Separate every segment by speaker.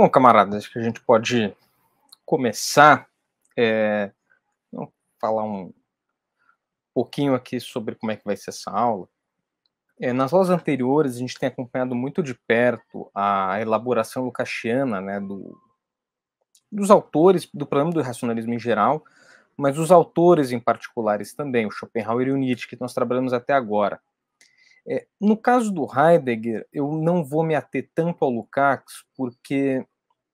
Speaker 1: Bom, camaradas, acho que a gente pode começar. É, vamos falar um pouquinho aqui sobre como é que vai ser essa aula. É, nas aulas anteriores, a gente tem acompanhado muito de perto a elaboração lucasiana né, do, dos autores, do problema do racionalismo em geral, mas os autores em particulares também, o Schopenhauer e o Nietzsche, que nós trabalhamos até agora. É, no caso do Heidegger, eu não vou me ater tanto ao Lukács, porque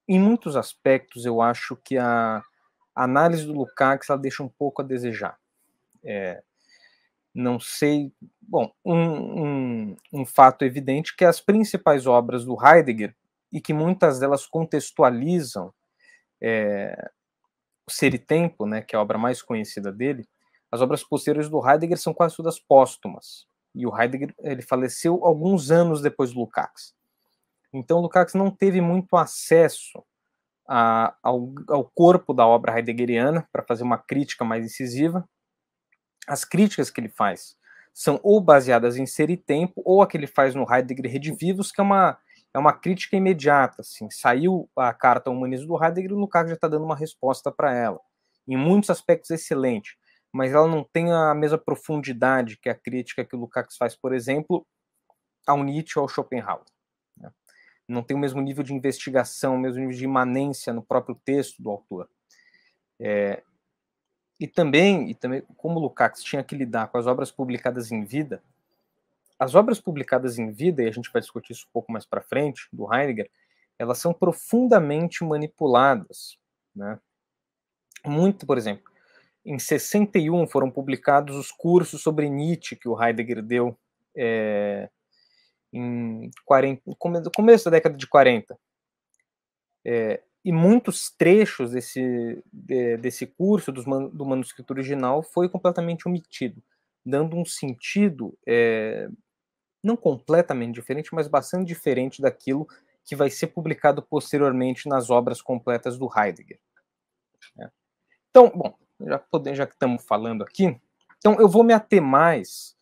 Speaker 1: em muitos aspectos eu acho que a análise do Lukács ela deixa um pouco a desejar. É, não sei. Bom, um, um, um fato evidente é que as principais obras do Heidegger, e que muitas delas contextualizam é, o Ser e Tempo, né, que é a obra mais conhecida dele, as obras posteriores do Heidegger são quase todas póstumas. E o Heidegger ele faleceu alguns anos depois do Lukács. Então, Lukács não teve muito acesso a, ao, ao, corpo da obra heideggeriana para fazer uma crítica mais incisiva. As críticas que ele faz são ou baseadas em ser e tempo, ou a que ele faz no Heidegger Redivivos, que é uma, é uma crítica imediata. Assim. Saiu a carta humanismo do Heidegger e o Lukács já está dando uma resposta para ela. Em muitos aspectos, excelente mas ela não tem a mesma profundidade que a crítica que o Lukács faz, por exemplo, ao Nietzsche ou ao Schopenhauer. Né? Não tem o mesmo nível de investigação, o mesmo nível de imanência no próprio texto do autor. É, e também, e também, como Lukács tinha que lidar com as obras publicadas em vida, as obras publicadas em vida, e a gente vai discutir isso um pouco mais para frente, do Heidegger, elas são profundamente manipuladas. Né? Muito, por exemplo, em 61 foram publicados os cursos sobre Nietzsche que o Heidegger deu é, em 40, no começo da década de 40. É, e muitos trechos desse, de, desse curso dos, do manuscrito original foi completamente omitido, dando um sentido é, não completamente diferente, mas bastante diferente daquilo que vai ser publicado posteriormente nas obras completas do Heidegger. Né. Então, bom, já, podemos, já que estamos falando aqui, então eu vou me ater mais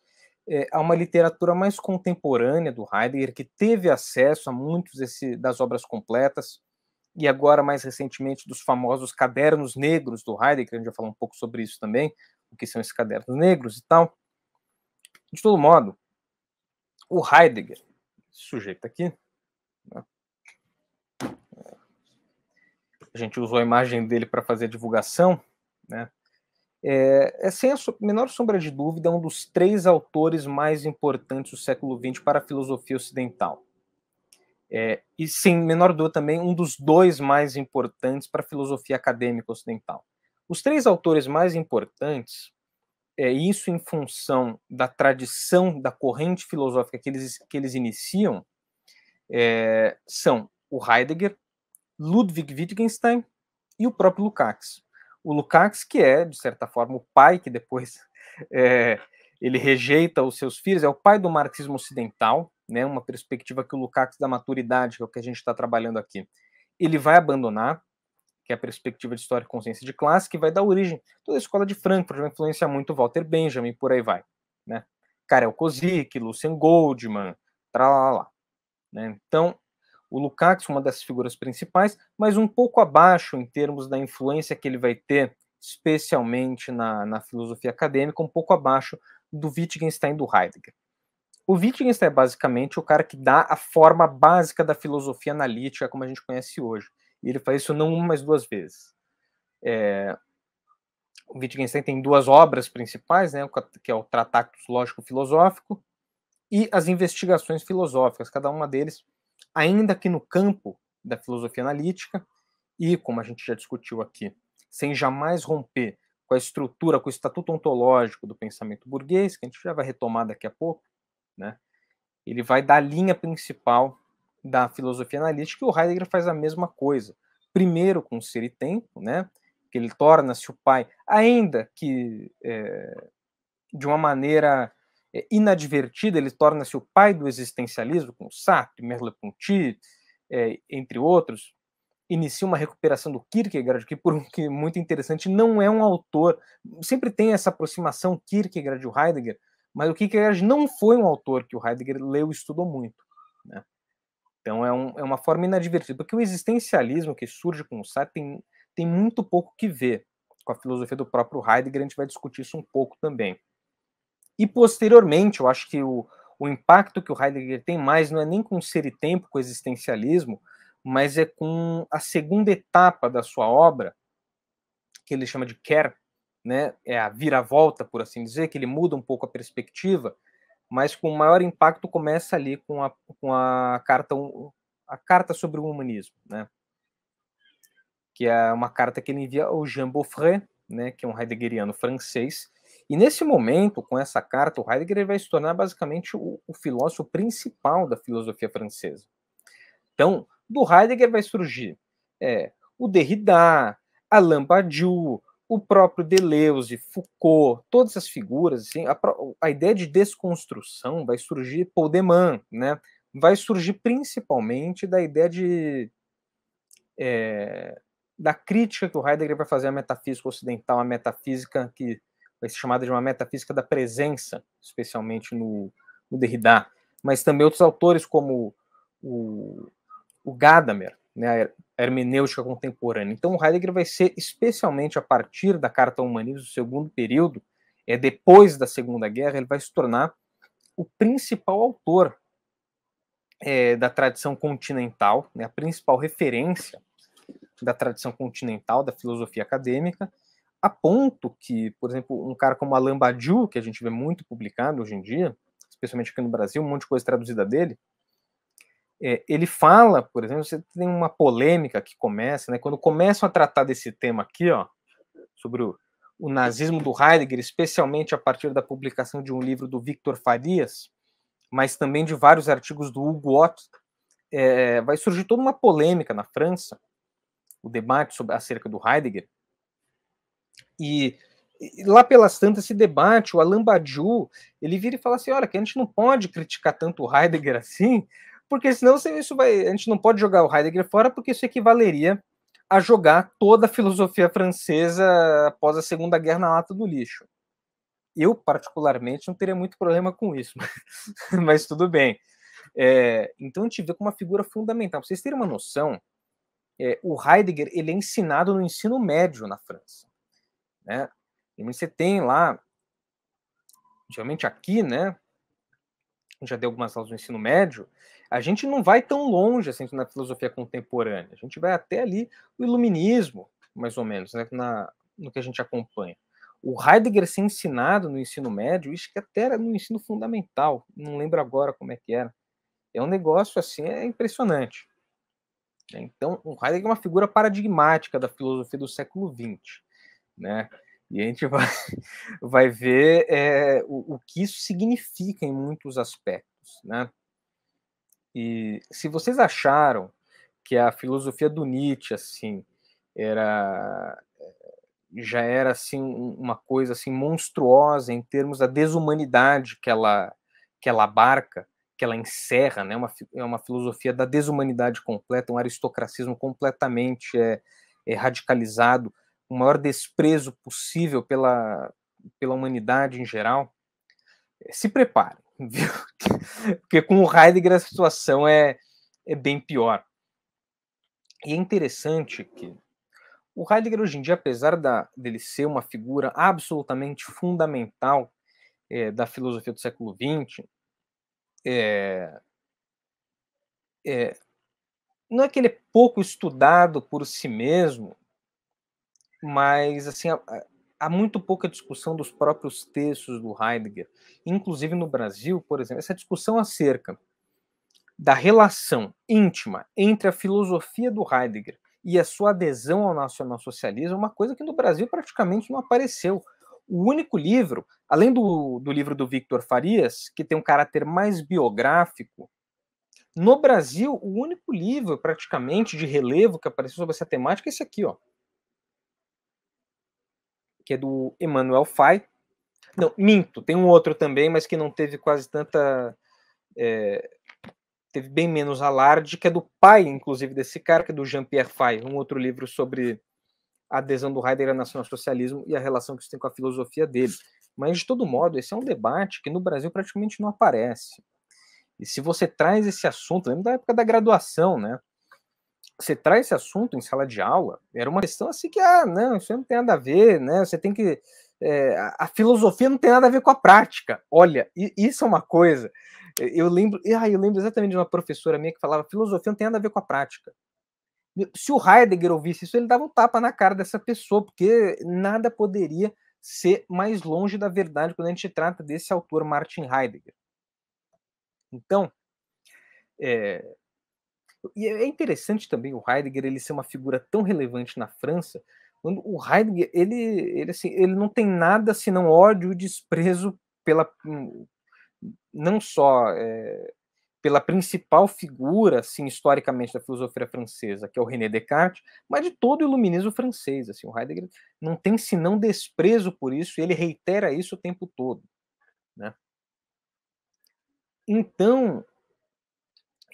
Speaker 1: é, a uma literatura mais contemporânea do Heidegger, que teve acesso a muitos das obras completas, e agora, mais recentemente, dos famosos cadernos negros do Heidegger, a gente vai falar um pouco sobre isso também, o que são esses cadernos negros e tal. De todo modo, o Heidegger, esse sujeito aqui, né? a gente usou a imagem dele para fazer a divulgação, né? É, é, sem a menor sombra de dúvida, um dos três autores mais importantes do século XX para a filosofia ocidental. É, e, sem menor dúvida, também um dos dois mais importantes para a filosofia acadêmica ocidental. Os três autores mais importantes, é isso em função da tradição, da corrente filosófica que eles, que eles iniciam, é, são o Heidegger, Ludwig Wittgenstein e o próprio Lukács o Lukács, que é, de certa forma, o pai que depois é, ele rejeita os seus filhos, é o pai do marxismo ocidental, né, uma perspectiva que o Lukács da maturidade, que é o que a gente está trabalhando aqui, ele vai abandonar, que é a perspectiva de história e consciência de classe, que vai dar origem toda a escola de Frankfurt, já influencia muito Walter Benjamin, por aí vai. Né? Karel Kozik, Lucian Goldman, tralala. Né? Então, o Lukács, uma dessas figuras principais, mas um pouco abaixo em termos da influência que ele vai ter, especialmente na, na filosofia acadêmica, um pouco abaixo do Wittgenstein e do Heidegger. O Wittgenstein é basicamente o cara que dá a forma básica da filosofia analítica como a gente conhece hoje. E ele faz isso não uma, mas duas vezes. É... O Wittgenstein tem duas obras principais, né, que é o Tratatus Lógico-Filosófico e as Investigações Filosóficas. Cada uma deles ainda que no campo da filosofia analítica, e como a gente já discutiu aqui, sem jamais romper com a estrutura, com o estatuto ontológico do pensamento burguês, que a gente já vai retomar daqui a pouco, né? ele vai dar a linha principal da filosofia analítica, e o Heidegger faz a mesma coisa. Primeiro com ser e tempo, né? que ele torna-se o pai, ainda que é, de uma maneira é, inadvertida, ele torna-se o pai do existencialismo, com Sartre, Merleau-Ponty, é, entre outros. Inicia uma recuperação do Kierkegaard, que, por um que muito interessante, não é um autor. Sempre tem essa aproximação Kierkegaard e Heidegger, mas o Kierkegaard não foi um autor que o Heidegger leu e estudou muito. Né? Então é, um, é, uma forma inadvertida, porque o existencialismo que surge com o Sartre tem, tem muito pouco que ver com a filosofia do próprio Heidegger, a gente vai discutir isso um pouco também. E posteriormente, eu acho que o, o impacto que o Heidegger tem mais não é nem com ser e tempo, com o existencialismo, mas é com a segunda etapa da sua obra, que ele chama de Care, né? é a viravolta, por assim dizer, que ele muda um pouco a perspectiva, mas com maior impacto começa ali com a, com a carta a carta sobre o humanismo, né? que é uma carta que ele envia ao Jean Beaufray, né? que é um heideggeriano francês, e nesse momento, com essa carta, o Heidegger vai se tornar basicamente o, o filósofo principal da filosofia francesa. Então, do Heidegger vai surgir é, o Derrida, Alain Badiou, o próprio Deleuze, Foucault, todas essas figuras, assim, a, a ideia de desconstrução vai surgir Paul Deman, né? Vai surgir principalmente da ideia de é, da crítica que o Heidegger vai fazer à metafísica ocidental, à metafísica que vai ser chamada de uma metafísica da presença, especialmente no, no Derrida, mas também outros autores como o, o Gadamer, né, a hermenêutica contemporânea. Então, o Heidegger vai ser, especialmente a partir da Carta ao Humanismo do segundo período, é depois da Segunda Guerra, ele vai se tornar o principal autor é, da tradição continental, né, a principal referência da tradição continental da filosofia acadêmica, a ponto que, por exemplo, um cara como Alain Badiou, que a gente vê muito publicado hoje em dia, especialmente aqui no Brasil, um monte de coisa traduzida dele, é, ele fala, por exemplo, você tem uma polêmica que começa, né, quando começam a tratar desse tema aqui, ó, sobre o, o nazismo do Heidegger, especialmente a partir da publicação de um livro do Victor Farias, mas também de vários artigos do Hugo Ott, é, vai surgir toda uma polêmica na França, o debate sobre, acerca do Heidegger, e, lá pelas tantas se debate, o Alain Badiou, ele vira e fala assim, olha, que a gente não pode criticar tanto o Heidegger assim, porque senão isso vai, a gente não pode jogar o Heidegger fora, porque isso equivaleria a jogar toda a filosofia francesa após a Segunda Guerra na lata do lixo. Eu, particularmente, não teria muito problema com isso, mas, mas tudo bem. É, então a gente vê como uma figura fundamental. Pra vocês terem uma noção, é, o Heidegger ele é ensinado no ensino médio na França né? E você tem lá, geralmente aqui, né? Já deu algumas aulas no ensino médio. A gente não vai tão longe assim na filosofia contemporânea. A gente vai até ali o iluminismo, mais ou menos, né? Na, no que a gente acompanha. O Heidegger ser ensinado no ensino médio, isso que até era no ensino fundamental. Não lembro agora como é que era. É um negócio assim, é impressionante. Então, o Heidegger é uma figura paradigmática da filosofia do século XX né? E a gente vai, vai ver é, o, o que isso significa em muitos aspectos, né? E se vocês acharam que a filosofia do Nietzsche assim era é, já era assim uma coisa assim monstruosa em termos da desumanidade que ela que ela abarca, que ela encerra, né? Uma, é uma filosofia da desumanidade completa, um aristocracismo completamente é, é radicalizado o maior desprezo possível pela, pela humanidade em geral, eh, se prepare viu? Porque com o Heidegger a situação é, é bem pior. E é interessante que o Heidegger hoje em dia, apesar da, dele ser uma figura absolutamente fundamental é, da filosofia do século XX, é, é, não é que ele é pouco estudado por si mesmo, mas assim há muito pouca discussão dos próprios textos do Heidegger, inclusive no Brasil, por exemplo, essa discussão acerca da relação íntima entre a filosofia do Heidegger e a sua adesão ao nacionalsocialismo é uma coisa que no Brasil praticamente não apareceu. O único livro, além do, do livro do Victor Farias, que tem um caráter mais biográfico, no Brasil, o único livro praticamente de relevo que apareceu sobre essa temática é esse aqui, ó, que é do Emmanuel Fay. Não, minto, tem um outro também, mas que não teve quase tanta. É, teve bem menos alarde, que é do pai, inclusive, desse cara, que é do Jean-Pierre Fay, um outro livro sobre a adesão do Heidegger ao nacionalsocialismo e a relação que isso tem com a filosofia dele. Mas, de todo modo, esse é um debate que no Brasil praticamente não aparece. E se você traz esse assunto, lembra da época da graduação, né? você traz esse assunto em sala de aula, era uma questão assim que, ah, não, isso não tem nada a ver, né? Você tem que. É, a filosofia não tem nada a ver com a prática. Olha, isso é uma coisa. Eh, eu lembro, ah, eu lembro exatamente de uma professora minha que falava: filosofia não tem nada a ver com a prática. Se o Heidegger ouvisse isso, ele dava um tapa na cara dessa pessoa, porque nada poderia ser mais longe da verdade quando a gente trata desse autor Martin Heidegger. Então, é, e é, é interessante também o Heidegger ele ser uma figura tão relevante na França, quando o Heidegger ele, ele, assim, ele não tem nada senão ódio e desprezo pela hum, não só é, pela principal figura, assim, historicamente da filosofia francesa, que é o René Descartes, mas de todo o iluminismo francês, assim, o Heidegger não tem senão desprezo por isso, e ele reitera isso o tempo todo, né? Então,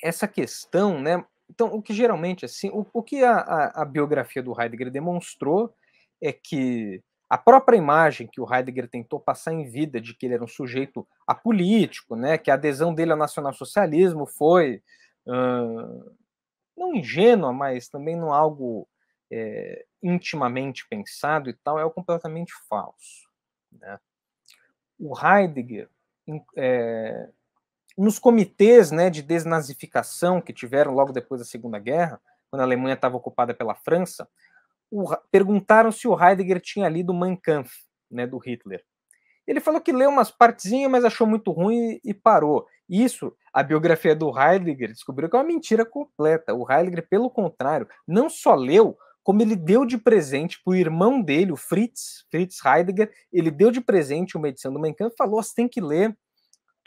Speaker 1: essa questão, né? Então, o que geralmente, assim, o, o que a, a, a biografia do Heidegger demonstrou é que a própria imagem que o Heidegger tentou passar em vida de que ele era um sujeito apolítico, né, que a adesão dele ao nacionalsocialismo foi uh, não ingênua, mas também não algo é, intimamente pensado e tal, é completamente falso. Né? O Heidegger é, nos comitês né, de desnazificação que tiveram logo depois da Segunda Guerra, quando a Alemanha estava ocupada pela França, o, perguntaram se o Heidegger tinha lido Mein Kampf, né, do Hitler. Ele falou que leu umas partezinhas, mas achou muito ruim e parou. Isso, a biografia do Heidegger descobriu que é uma mentira completa. O Heidegger, pelo contrário, não só leu, como ele deu de presente para o irmão dele, o Fritz, Fritz Heidegger, ele deu de presente uma edição do Mein Kampf, falou, você tem que ler,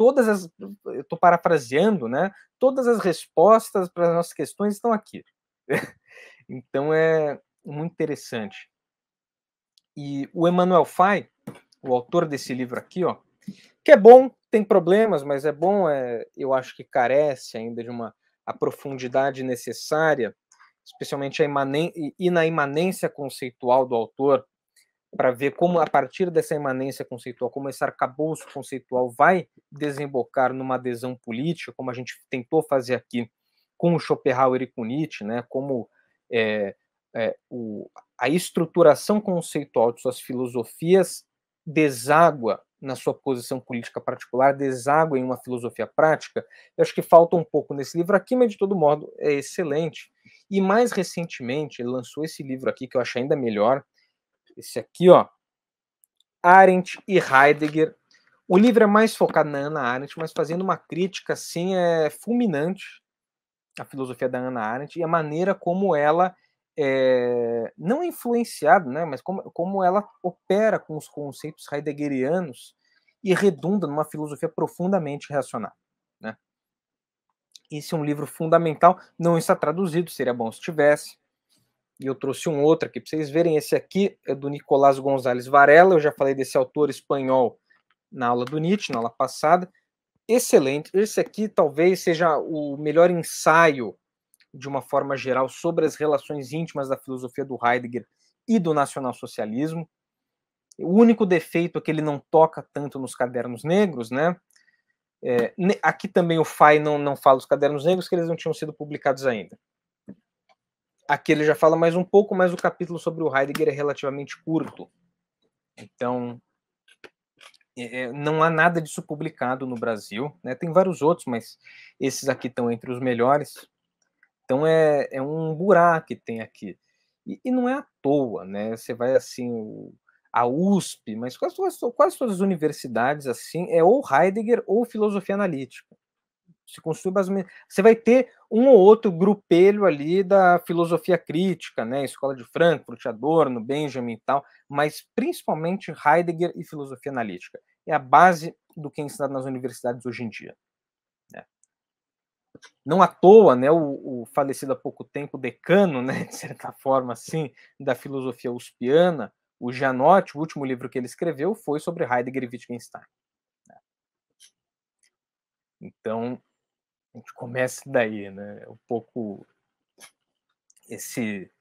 Speaker 1: todas as, eu estou parafraseando, né? Todas as respostas para as nossas questões estão aqui. então é muito interessante. E o Emmanuel Fay, o autor desse livro aqui, ó, que é bom, tem problemas, mas é bom, é, eu acho que carece ainda de uma a profundidade necessária, especialmente a imanen e na imanência conceitual do autor para ver como, a partir dessa imanência conceitual, como esse arcabouço conceitual vai desembocar numa adesão política, como a gente tentou fazer aqui com o Schopenhauer e com Nietzsche, né? como é, é, o, a estruturação conceitual de suas filosofias deságua na sua posição política particular, deságua em uma filosofia prática. Eu acho que falta um pouco nesse livro aqui, mas de todo modo é excelente. E mais recentemente, ele lançou esse livro aqui, que eu acho ainda melhor, esse aqui, ó. Arendt e Heidegger. O livro é mais focado na Ana Arendt, mas fazendo uma crítica assim é fulminante à filosofia da Ana Arendt e a maneira como ela é, não é influenciada, né, mas como, como ela opera com os conceitos heideggerianos e redunda numa filosofia profundamente reacionária. Né? Esse é um livro fundamental, não está traduzido, seria bom se tivesse. E eu trouxe um outro aqui para vocês verem. Esse aqui é do Nicolás Gonzalez Varela. Eu já falei desse autor espanhol na aula do Nietzsche, na aula passada. Excelente. Esse aqui talvez seja o melhor ensaio, de uma forma geral, sobre as relações íntimas da filosofia do Heidegger e do nacionalsocialismo. O único defeito é que ele não toca tanto nos cadernos negros, né? É, aqui também o FAI não, não fala os cadernos negros, que eles não tinham sido publicados ainda. Aqui ele já fala mais um pouco, mas o capítulo sobre o Heidegger é relativamente curto. Então, é, é, não há nada disso publicado no Brasil. Né? Tem vários outros, mas esses aqui estão entre os melhores. Então, é, é um buraco que tem aqui. E, e, não é à toa, né? Você vai assim, o, a USP, mas quase, quase, quase todas as universidades assim, é ou Heidegger ou filosofia analítica se consuma Você vai ter um ou outro grupelho ali da filosofia crítica, né? Escola de Frankfurt, Adorno, Benjamin e tal, mas principalmente Heidegger e filosofia analítica. É a base do que é ensinado nas universidades hoje em dia. Né? Não à toa, né, o, o, falecido há pouco tempo decano, né, de certa forma, assim, da filosofia uspiana, o Janotti, o último livro que ele escreveu foi sobre Heidegger e Wittgenstein. Né. Então, a gente começa daí, né? É um pouco esse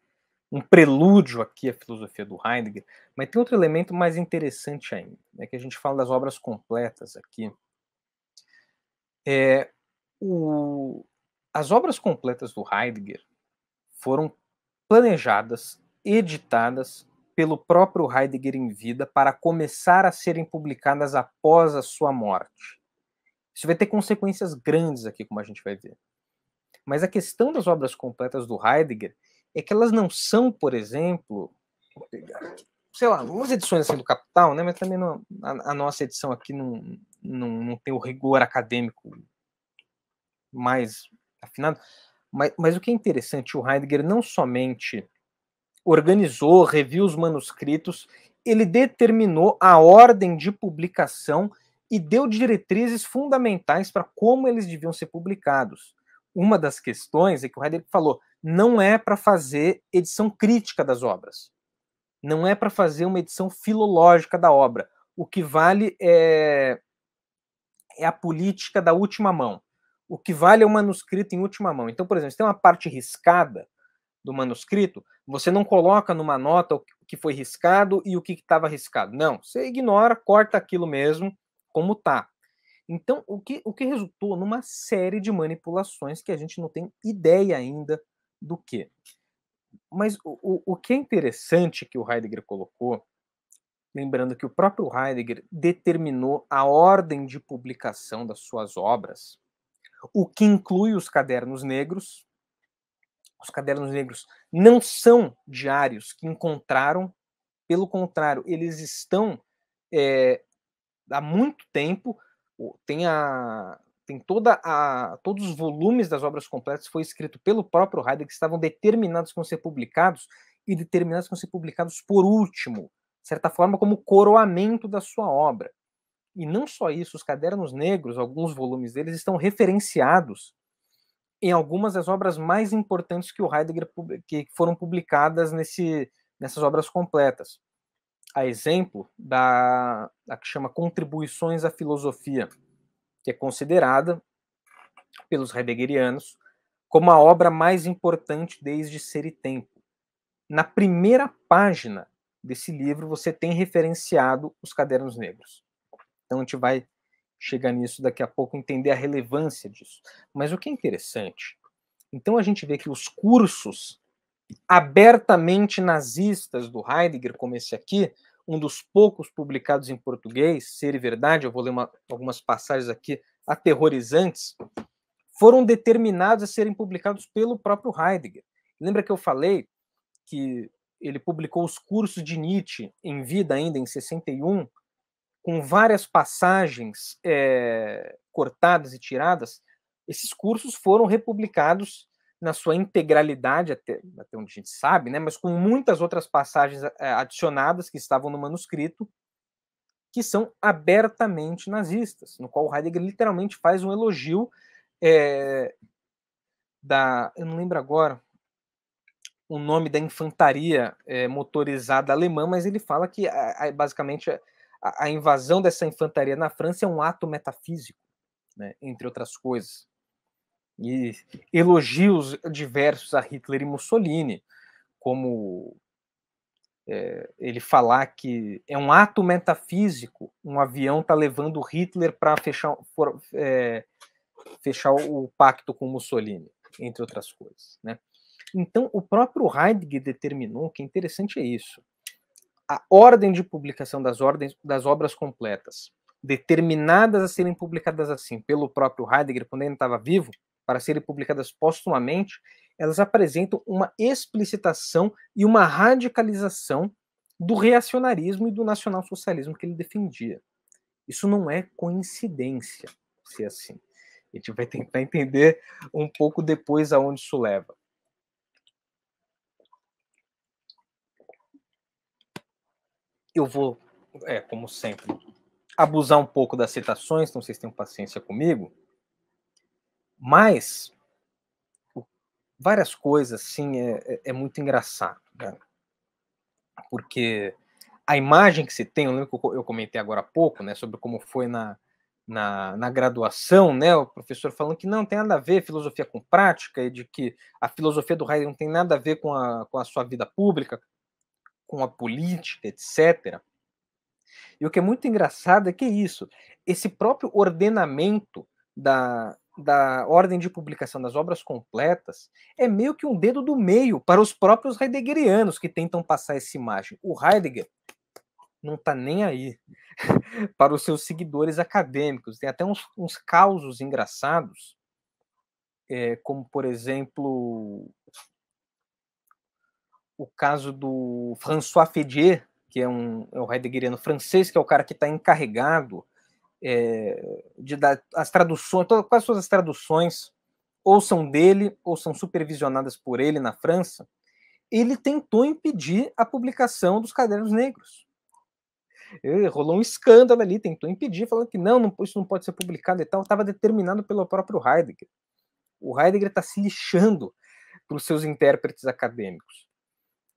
Speaker 1: um prelúdio aqui à filosofia do Heidegger, mas tem outro elemento mais interessante ainda, né, que a gente fala das obras completas aqui. É, o, as obras completas do Heidegger foram planejadas, editadas pelo próprio Heidegger em vida para começar a serem publicadas após a sua morte. Isso vai ter consequências grandes aqui, como a gente vai ver. Mas a questão das obras completas do Heidegger é que elas não são, por exemplo, sei lá, algumas edições assim do Capital, né? Mas também não, a, a, nossa edição aqui não, não, não tem o rigor acadêmico mais afinado. Mas, mas o que é interessante, o Heidegger não somente organizou, reviu os manuscritos, ele determinou a ordem de publicação e deu diretrizes fundamentais para como eles deviam ser publicados. Uma das questões é que o Heidegger falou: não é para fazer edição crítica das obras, não é para fazer uma edição filológica da obra. O que vale é, é a política da última mão. O que vale é o manuscrito em última mão. Então, por exemplo, se tem uma parte riscada do manuscrito, você não coloca numa nota o que foi riscado e o que estava riscado. Não, você ignora, corta aquilo mesmo como tá. Então, o que, o que resultou numa série de manipulações que a gente não tem ideia ainda do que. Mas o, o que é interessante que o Heidegger colocou, lembrando que o próprio Heidegger determinou a ordem de publicação das suas obras, o que inclui os cadernos negros. Os cadernos negros não são diários que encontraram, pelo contrário, eles estão é, há muito tempo, tem a tem toda a todos os volumes das obras completas foi escrito pelo próprio Heidegger que estavam determinados com ser publicados e determinados com ser publicados por último, de certa forma como coroamento da sua obra. E não só isso, os cadernos negros, alguns volumes deles estão referenciados em algumas das obras mais importantes que o Heidegger que foram publicadas nesse, nessas obras completas a exemplo da que chama Contribuições à Filosofia, que é considerada pelos heideggerianos como a obra mais importante desde Ser e Tempo. Na primeira página desse livro você tem referenciado os Cadernos Negros. Então a gente vai chegar nisso daqui a pouco, entender a relevância disso. Mas o que é interessante, então a gente vê que os cursos abertamente nazistas do Heidegger, como esse aqui, um dos poucos publicados em português, Ser e Verdade, eu vou ler uma, algumas passagens aqui aterrorizantes, foram determinados a serem publicados pelo próprio Heidegger. Lembra que eu falei que ele publicou os cursos de Nietzsche em vida ainda em 61, com várias passagens é, cortadas e tiradas, esses cursos foram republicados na sua integralidade, até, até onde a gente sabe, né, mas com muitas outras passagens eh, adicionadas que estavam no manuscrito, que são abertamente nazistas, no qual Heidegger literalmente faz um elogio é, da. Eu não lembro agora o nome da infantaria é, motorizada alemã, mas ele fala que a, a, basicamente a, a, invasão dessa infantaria na França é um ato metafísico, né, entre outras coisas e elogios diversos a Hitler e Mussolini, como é, ele falar que é um ato metafísico, um avião tá levando Hitler para fechar, for, é, fechar o pacto com Mussolini, entre outras coisas. Né? Então, o próprio Heidegger determinou que é interessante é isso. A ordem de publicação das, ordens, das obras completas, determinadas a serem publicadas assim pelo próprio Heidegger quando ele estava vivo, para serem publicadas postumamente, elas apresentam uma explicitação e uma radicalização do reacionarismo e do nacionalsocialismo que ele defendia. Isso não é coincidência, se é assim. A gente vai tentar entender um pouco depois aonde isso leva. Eu vou, é, como sempre, abusar um pouco das citações, então vocês tenham paciência comigo. Mas várias coisas, assim, é, é, é muito engraçado, né? Porque a imagem que se tem, eu lembro que eu comentei agora há pouco, né, sobre como foi na, na, na, graduação, né, o professor falando que não tem nada a ver filosofia com prática e de que a filosofia do Heidegger não tem nada a ver com a, com a sua vida pública, com a política, etc. E o que é muito engraçado é que é isso, esse próprio ordenamento da, da ordem de publicação das obras completas é meio que um dedo do meio para os próprios heideggerianos que tentam passar essa imagem. O Heidegger não está nem aí para os seus seguidores acadêmicos. Tem até uns, uns causos engraçados, é, como, por exemplo, o caso do François Fédier, que é um, é um heideggeriano francês, que é o cara que está encarregado é, de dar as traduções, todas, quase todas as traduções, ou são dele, ou são supervisionadas por ele na França, ele tentou impedir a publicação dos cadernos negros. Ele rolou um escândalo ali, tentou impedir, falando que não, não isso não pode ser publicado e tal, estava determinado pelo próprio Heidegger. O Heidegger está se lixando para os seus intérpretes acadêmicos.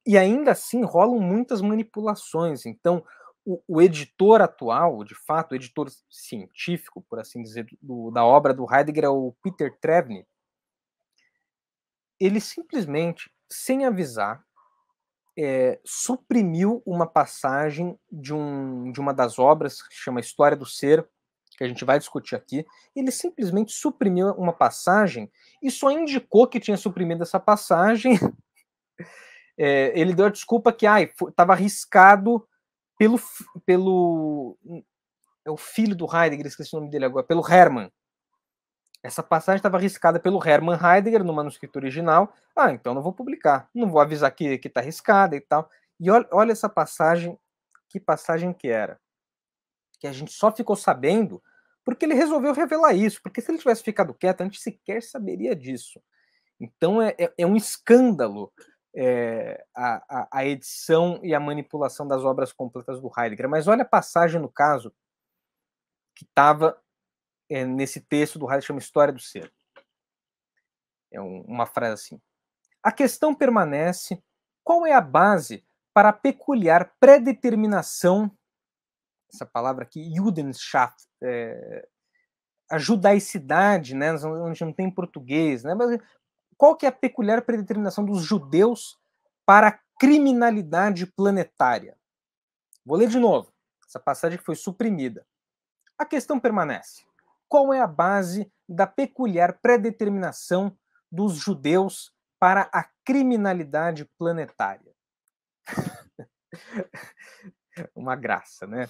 Speaker 1: E ainda assim rolam muitas manipulações. Então, o, o, editor atual, de fato, o editor científico, por assim dizer, do, da obra do Heidegger é o Peter Trevni. Ele simplesmente, sem avisar, é, suprimiu uma passagem de, um, de uma das obras que chama História do Ser, que a gente vai discutir aqui. Ele simplesmente suprimiu uma passagem e só indicou que tinha suprimido essa passagem. É, ele deu a desculpa que estava arriscado pelo pelo é o filho do Heidegger, esqueci o nome dele agora, pelo Hermann. Essa passagem estava arriscada pelo Hermann Heidegger no manuscrito original. Ah, então não vou publicar, não vou avisar que que está arriscada e tal. E olha, olha essa passagem, que passagem que era, que a gente só ficou sabendo porque ele resolveu revelar isso, porque se ele tivesse ficado quieto, a gente sequer saberia disso. Então é, é, é um escândalo é, a, a, edição e a manipulação das obras completas do Heidegger. Mas olha a passagem, no caso, que estava é, eh, nesse texto do Heidegger, chama História do Ser. É um, uma frase assim. A questão permanece: qual é a base para a peculiar predeterminação, essa palavra aqui, Judenschaft, é, eh, a judaicidade, né? não tem português, né? Mas qual que é a peculiar predeterminação dos judeus para a criminalidade planetária? Vou ler de novo. Essa passagem foi suprimida. A questão permanece. Qual é a base da peculiar predeterminação dos judeus para a criminalidade planetária? Uma graça, né?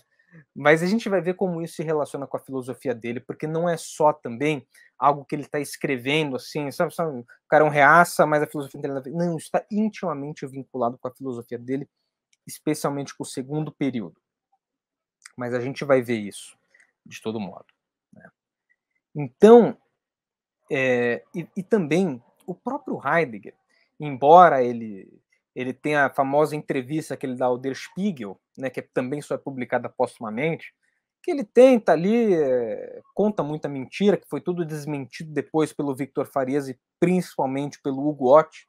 Speaker 1: Mas a gente vai ver como isso se relaciona com a filosofia dele, porque não é só também algo que ele está escrevendo, assim, sabe, sabe, o cara é um reaça, mas a filosofia dele é não está intimamente vinculado com a filosofia dele, especialmente com o segundo período. Mas a gente vai ver isso de todo modo. Né? Então, é, e, e também o próprio Heidegger, embora ele ele tem a famosa entrevista que ele dá ao Der Spiegel, né, que também só é publicada postumamente, que ele tenta ali, é, conta muita mentira, que foi tudo desmentido depois pelo Victor Farias e principalmente pelo Hugo Ott,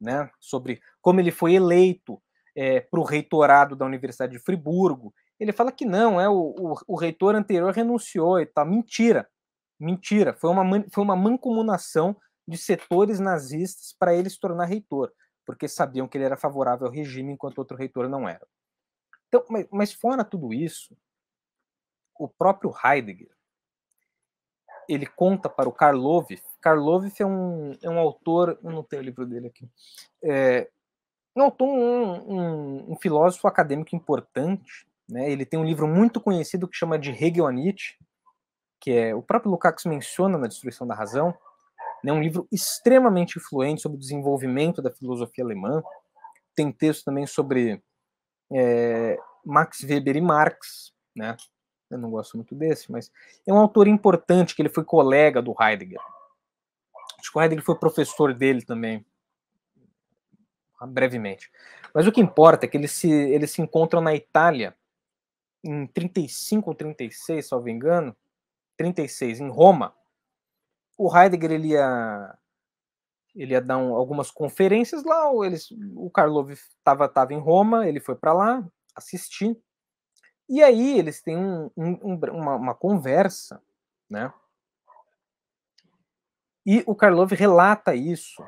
Speaker 1: né, sobre como ele foi eleito é, para o reitorado da Universidade de Friburgo. Ele fala que não, é o, o, o reitor anterior renunciou e tal. Mentira, mentira. Foi uma, foi uma mancomunação de setores nazistas para ele se tornar reitor porque sabiam que ele era favorável ao regime, enquanto outro reitor não era. Então, mas, mas fora tudo isso, o próprio Heidegger ele conta para o Karlov. Karlov é um, é um autor, eu não tenho o livro dele aqui, é, não, é um, um, um filósofo acadêmico importante. Né? Ele tem um livro muito conhecido que chama de Hegel Nietzsche, que é o próprio Lukács menciona na Destruição da Razão, né, um livro extremamente influente sobre o desenvolvimento da filosofia alemã. Tem texto também sobre é, Max Weber e Marx, né? Eu não gosto muito desse, mas é um autor importante que ele foi colega do Heidegger. Acho que o Heidegger foi professor dele também, brevemente. Mas o que importa é que eles se, eles se encontram na Itália em 35 ou 36, salvo engano, 36, em Roma, o Heidegger ele ia, ele ia dar um, algumas conferências lá, eles, o Karlov estava tava em Roma, ele foi para lá assistir, e aí eles têm um, um, uma, uma, conversa, né? E o Karlov relata isso.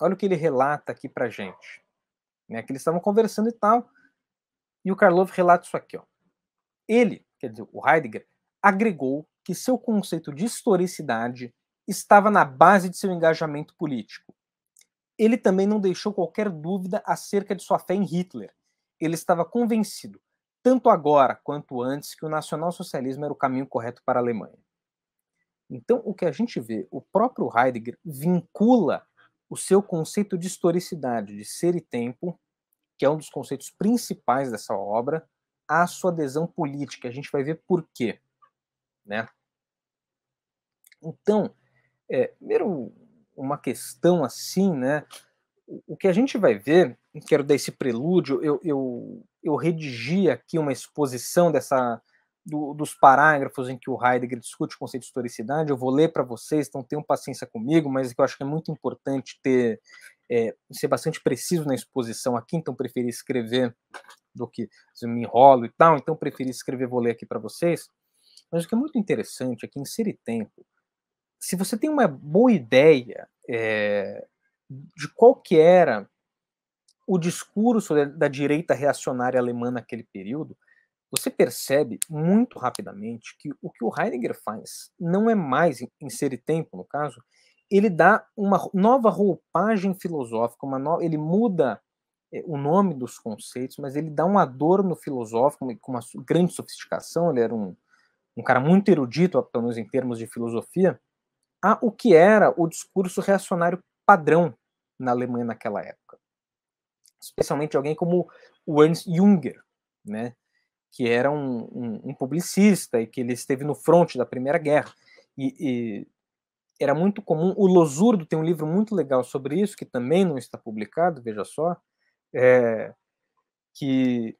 Speaker 1: Olha o que ele relata aqui pra gente. Né? Que eles estavam conversando e tal. E o Karlov relata isso aqui. Ó. Ele, quer dizer, o Heidegger, agregou que seu conceito de historicidade estava na base de seu engajamento político. Ele também não deixou qualquer dúvida acerca de sua fé em Hitler. Ele estava convencido, tanto agora quanto antes, que o nacionalsocialismo era o caminho correto para a Alemanha. Então, o que a gente vê, o próprio Heidegger vincula o seu conceito de historicidade, de ser e tempo, que é um dos conceitos principais dessa obra, à sua adesão política. A gente vai ver por quê. Né? Então, é, primeiro, uma questão assim, né? O que a gente vai ver, quero dar esse prelúdio, eu, eu, eu redigi aqui uma exposição dessa do, dos parágrafos em que o Heidegger discute o conceito de historicidade, eu vou ler para vocês, então tenham paciência comigo, mas eu acho que é muito importante ter é, ser bastante preciso na exposição aqui, então preferi escrever do que me enrolo e tal, então preferi escrever, vou ler aqui para vocês. Mas o que é muito interessante é que, em Ser e Tempo, se você tem uma boa ideia é, de qual que era o discurso da direita reacionária alemã naquele período, você percebe muito rapidamente que o que o Heidegger faz não é mais, em ser e tempo, no caso, ele dá uma nova roupagem filosófica, uma no... ele muda é, o nome dos conceitos, mas ele dá um adorno filosófico com uma grande sofisticação. Ele era um, um cara muito erudito, pelo menos em termos de filosofia, a o que era o discurso reacionário padrão na Alemanha naquela época. Especialmente alguém como o Ernst Jünger, né, que era um, um, um publicista e que ele esteve no fronte da Primeira Guerra. E, e era muito comum. O Losurdo tem um livro muito legal sobre isso, que também não está publicado, veja só, é, que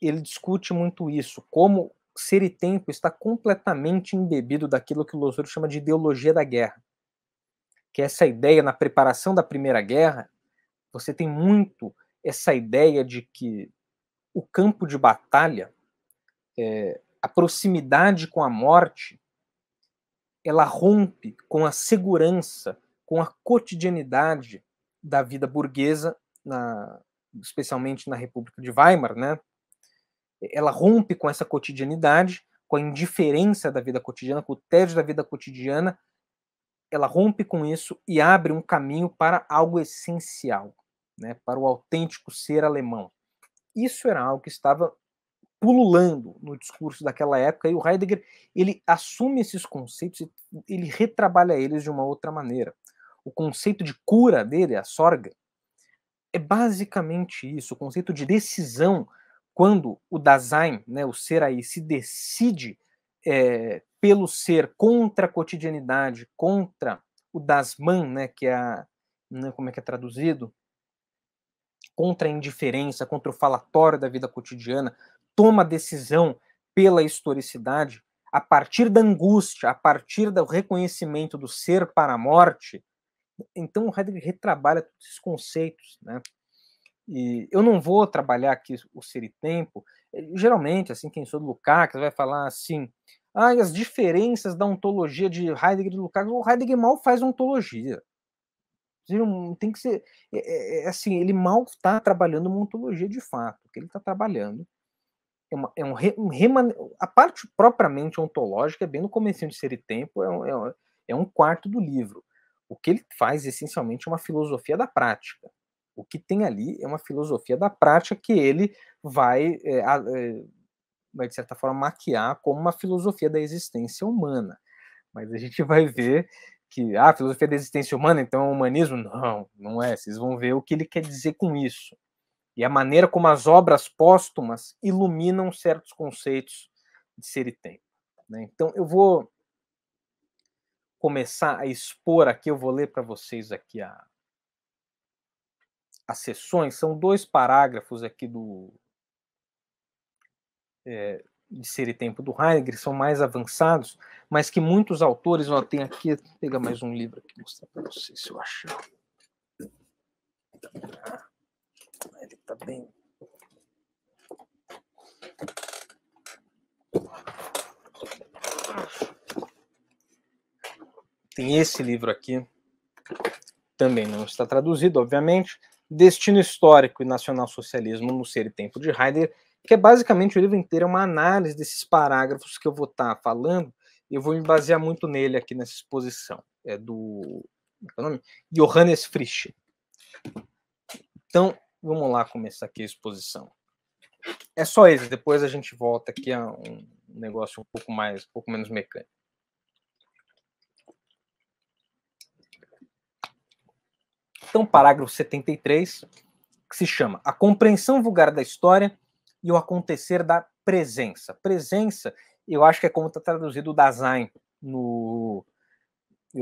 Speaker 1: ele discute muito isso, como ser e tempo está completamente embebido daquilo que o Lousourio chama de ideologia da guerra. Que é essa ideia, na preparação da Primeira Guerra, você tem muito essa ideia de que o campo de batalha, é, a proximidade com a morte, ela rompe com a segurança, com a cotidianidade da vida burguesa, na, especialmente na República de Weimar, né? ela rompe com essa cotidianidade, com a indiferença da vida cotidiana, com o tédio da vida cotidiana, ela rompe com isso e abre um caminho para algo essencial, né, para o autêntico ser alemão. Isso era algo que estava pululando no discurso daquela época e o Heidegger ele assume esses conceitos e ele retrabalha eles de uma outra maneira. O conceito de cura dele, a sorga, é basicamente isso, o conceito de decisão quando o Dasein, né, o ser aí, se decide é, pelo ser contra a cotidianidade, contra o Dasman, né, que é a, né, como é que é traduzido? Contra a indiferença, contra o falatório da vida cotidiana, toma decisão pela historicidade, a partir da angústia, a partir do reconhecimento do ser para a morte, então o Heidegger retrabalha todos esses conceitos, né? E eu não vou trabalhar aqui o ser e tempo. Eh, geralmente, assim, quem sou do Lukács vai falar assim: ah, as diferenças da ontologia de Heidegger e Lukács. O Heidegger mal faz ontologia. Tem que ser. É, é, é assim, ele mal está trabalhando uma ontologia de fato. O que ele está trabalhando é, uma, é um, re, um remane... A parte propriamente ontológica, é bem no começo de Ser e Tempo, é, é um, é um quarto do livro. O que ele faz, essencialmente, é uma filosofia da prática o que tem ali é uma filosofia da prática que ele vai, é, é, vai de certa forma, maquiar como uma filosofia da existência humana. Mas a gente vai ver que ah, a filosofia da existência humana, então é humanismo? Não, não é. Vocês vão ver o que ele quer dizer com isso. E a maneira como as obras póstumas iluminam certos conceitos de ser e tempo. Né? Então, eu vou começar a expor aqui, eu vou ler para vocês aqui a, as sessões, são dois parágrafos aqui do é, de Ser e Tempo do Heidegger, são mais avançados, mas que muitos autores, ó, tem aqui, pegar mais um livro aqui, mostrar para vocês se eu achar. Ah, ele está bem. Tem esse livro aqui, também não está traduzido, obviamente, Destino Histórico e Nacionalsocialismo no Ser e Tempo de Heidegger, que é basicamente o livro inteiro é uma análise desses parágrafos que eu vou estar tá falando, e eu vou me basear muito nele aqui nessa exposição. É do é, é nome? Johannes Frisch. Então, vamos lá começar aqui a exposição. É só isso, depois a gente volta aqui a um negócio um pouco mais, um pouco menos mecânico. Então, parágrafo 73, que se chama A compreensão vulgar da história e o acontecer da presença. Presença, eu acho que é como está traduzido o Dasein no,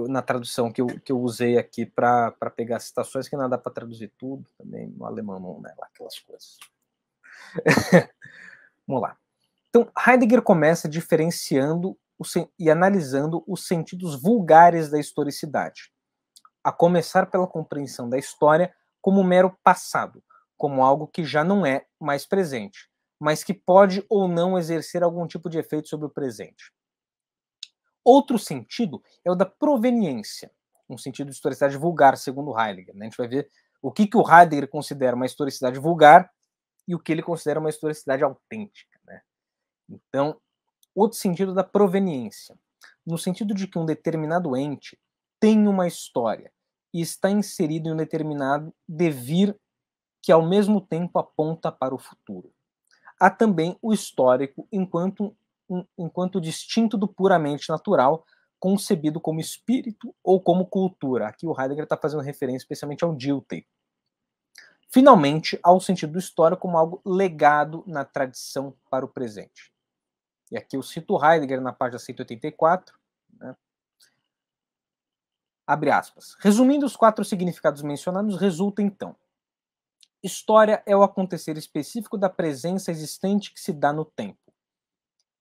Speaker 1: na tradução que eu, que eu usei aqui para pegar citações, que não dá para traduzir tudo também, no alemão não, né? Lá, aquelas coisas. Vamos lá. Então, Heidegger começa diferenciando o, e analisando os sentidos vulgares da historicidade a começar pela compreensão da história como mero passado, como algo que já não é mais presente, mas que pode ou não exercer algum tipo de efeito sobre o presente. Outro sentido é o da proveniência, um sentido de historicidade vulgar, segundo Heidegger. Né? A gente vai ver o que, que o Heidegger considera uma historicidade vulgar e o que ele considera uma historicidade autêntica. Né? Então, outro sentido da proveniência, no sentido de que um determinado ente tem uma história, e está inserido em um determinado devir que ao mesmo tempo aponta para o futuro. Há também o histórico enquanto enquanto distinto do puramente natural, concebido como espírito ou como cultura. Aqui o Heidegger está fazendo referência especialmente ao Dilthey. Finalmente, há o sentido histórico como algo legado na tradição para o presente. E aqui eu cito Heidegger na página 184, Abre aspas. Resumindo os quatro significados mencionados, resulta então: história é o acontecer específico da presença existente que se dá no tempo.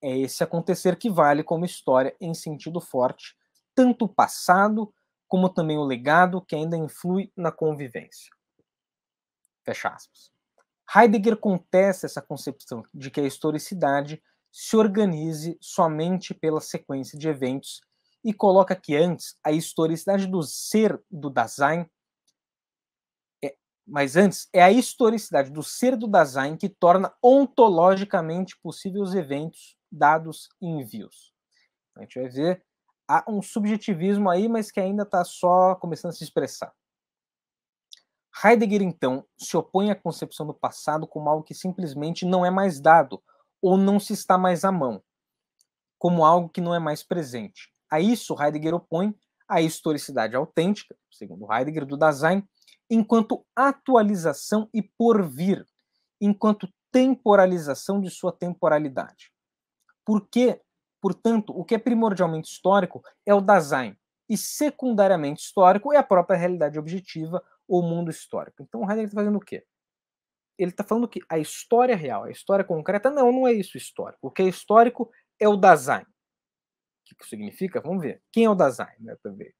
Speaker 1: É esse acontecer que vale como história em sentido forte, tanto o passado como também o legado que ainda influi na convivência. Fecha aspas. Heidegger contesta essa concepção de que a historicidade se organize somente pela sequência de eventos e coloca que antes a historicidade do ser do Dasein, é, mas antes é a historicidade do ser do Dasein que torna ontologicamente possíveis os eventos, dados e envios. a gente vai ver há um subjetivismo aí, mas que ainda está só começando a se expressar. Heidegger, então, se opõe à concepção do passado como algo que simplesmente não é mais dado, ou não se está mais à mão, como algo que não é mais presente. A isso, Heidegger opõe a historicidade autêntica, segundo Heidegger, do Dasein, enquanto atualização e porvir, enquanto temporalização de sua temporalidade. Porque, portanto, o que é primordialmente histórico é o Dasein, e secundariamente histórico é a própria realidade objetiva ou mundo histórico. Então, Heidegger está fazendo o quê? Ele está falando que a história real, a história concreta, não, não é isso histórico. O que é histórico é o Dasein que, que significa? Vamos ver. Quem é o Dasein? Né, também.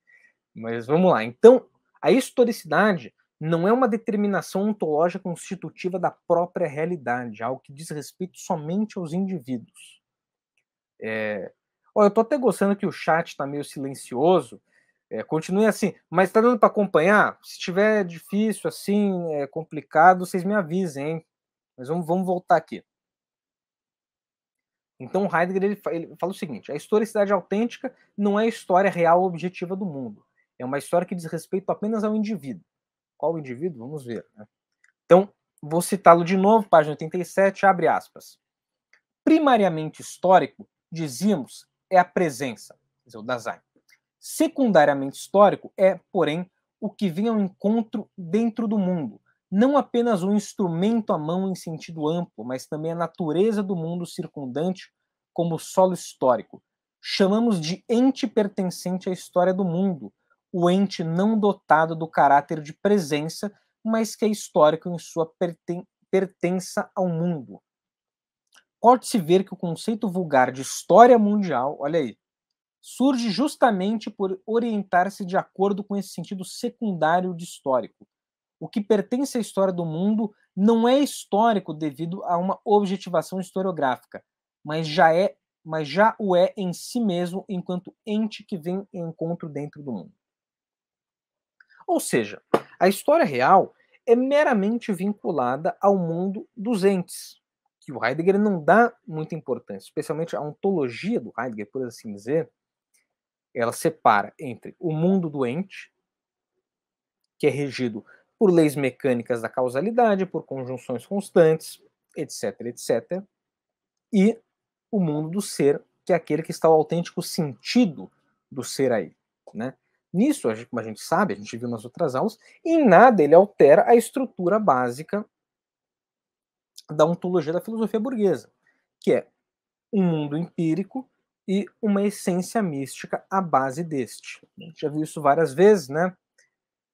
Speaker 1: Mas vamos lá. Então, a historicidade não é uma determinação ontológica constitutiva da própria realidade, algo que diz respeito somente aos indivíduos. É... Olha, eu estou até gostando que o chat está meio silencioso. É, continue assim, mas está dando para acompanhar? Se tiver difícil, assim, é, complicado, vocês me avisem, hein? Mas vamos, vamos voltar aqui. Então Heidegger ele, ele fala o seguinte: a historicidade é autêntica não é a história real objetiva do mundo. É uma história que diz respeito apenas ao indivíduo. Qual o indivíduo? Vamos ver. Né? Então, vou citá-lo de novo, página 87, abre aspas. Primariamente histórico, dizíamos, é a presença, quer dizer, o Dasein. Secundariamente histórico é, porém, o que vem ao encontro dentro do mundo, não apenas um instrumento à mão em sentido amplo, mas também a natureza do mundo circundante como solo histórico. Chamamos de ente pertencente à história do mundo, o ente não dotado do caráter de presença, mas que é histórico em sua perten pertença ao mundo. Pode-se ver que o conceito vulgar de história mundial, olha aí, surge justamente por orientar-se de acordo com esse sentido secundário de histórico o que pertence à história do mundo não é histórico devido a uma objetivação historiográfica, mas já é, mas já o é em si mesmo enquanto ente que vem em encontro dentro do mundo. Ou seja, a história real é meramente vinculada ao mundo dos entes, que o Heidegger não dá muita importância, especialmente a ontologia do Heidegger, por assim dizer, ela separa entre o mundo do ente, que é regido por leis mecânicas da causalidade, por conjunções constantes, etc, etc. E o mundo do ser, que é aquele que está o autêntico sentido do ser aí, né? Nisso, como a gente sabe, a gente viu nas outras aulas, em nada ele altera a estrutura básica da ontologia da filosofia burguesa, que é um mundo empírico e uma essência mística à base deste. A gente já viu isso várias vezes, né?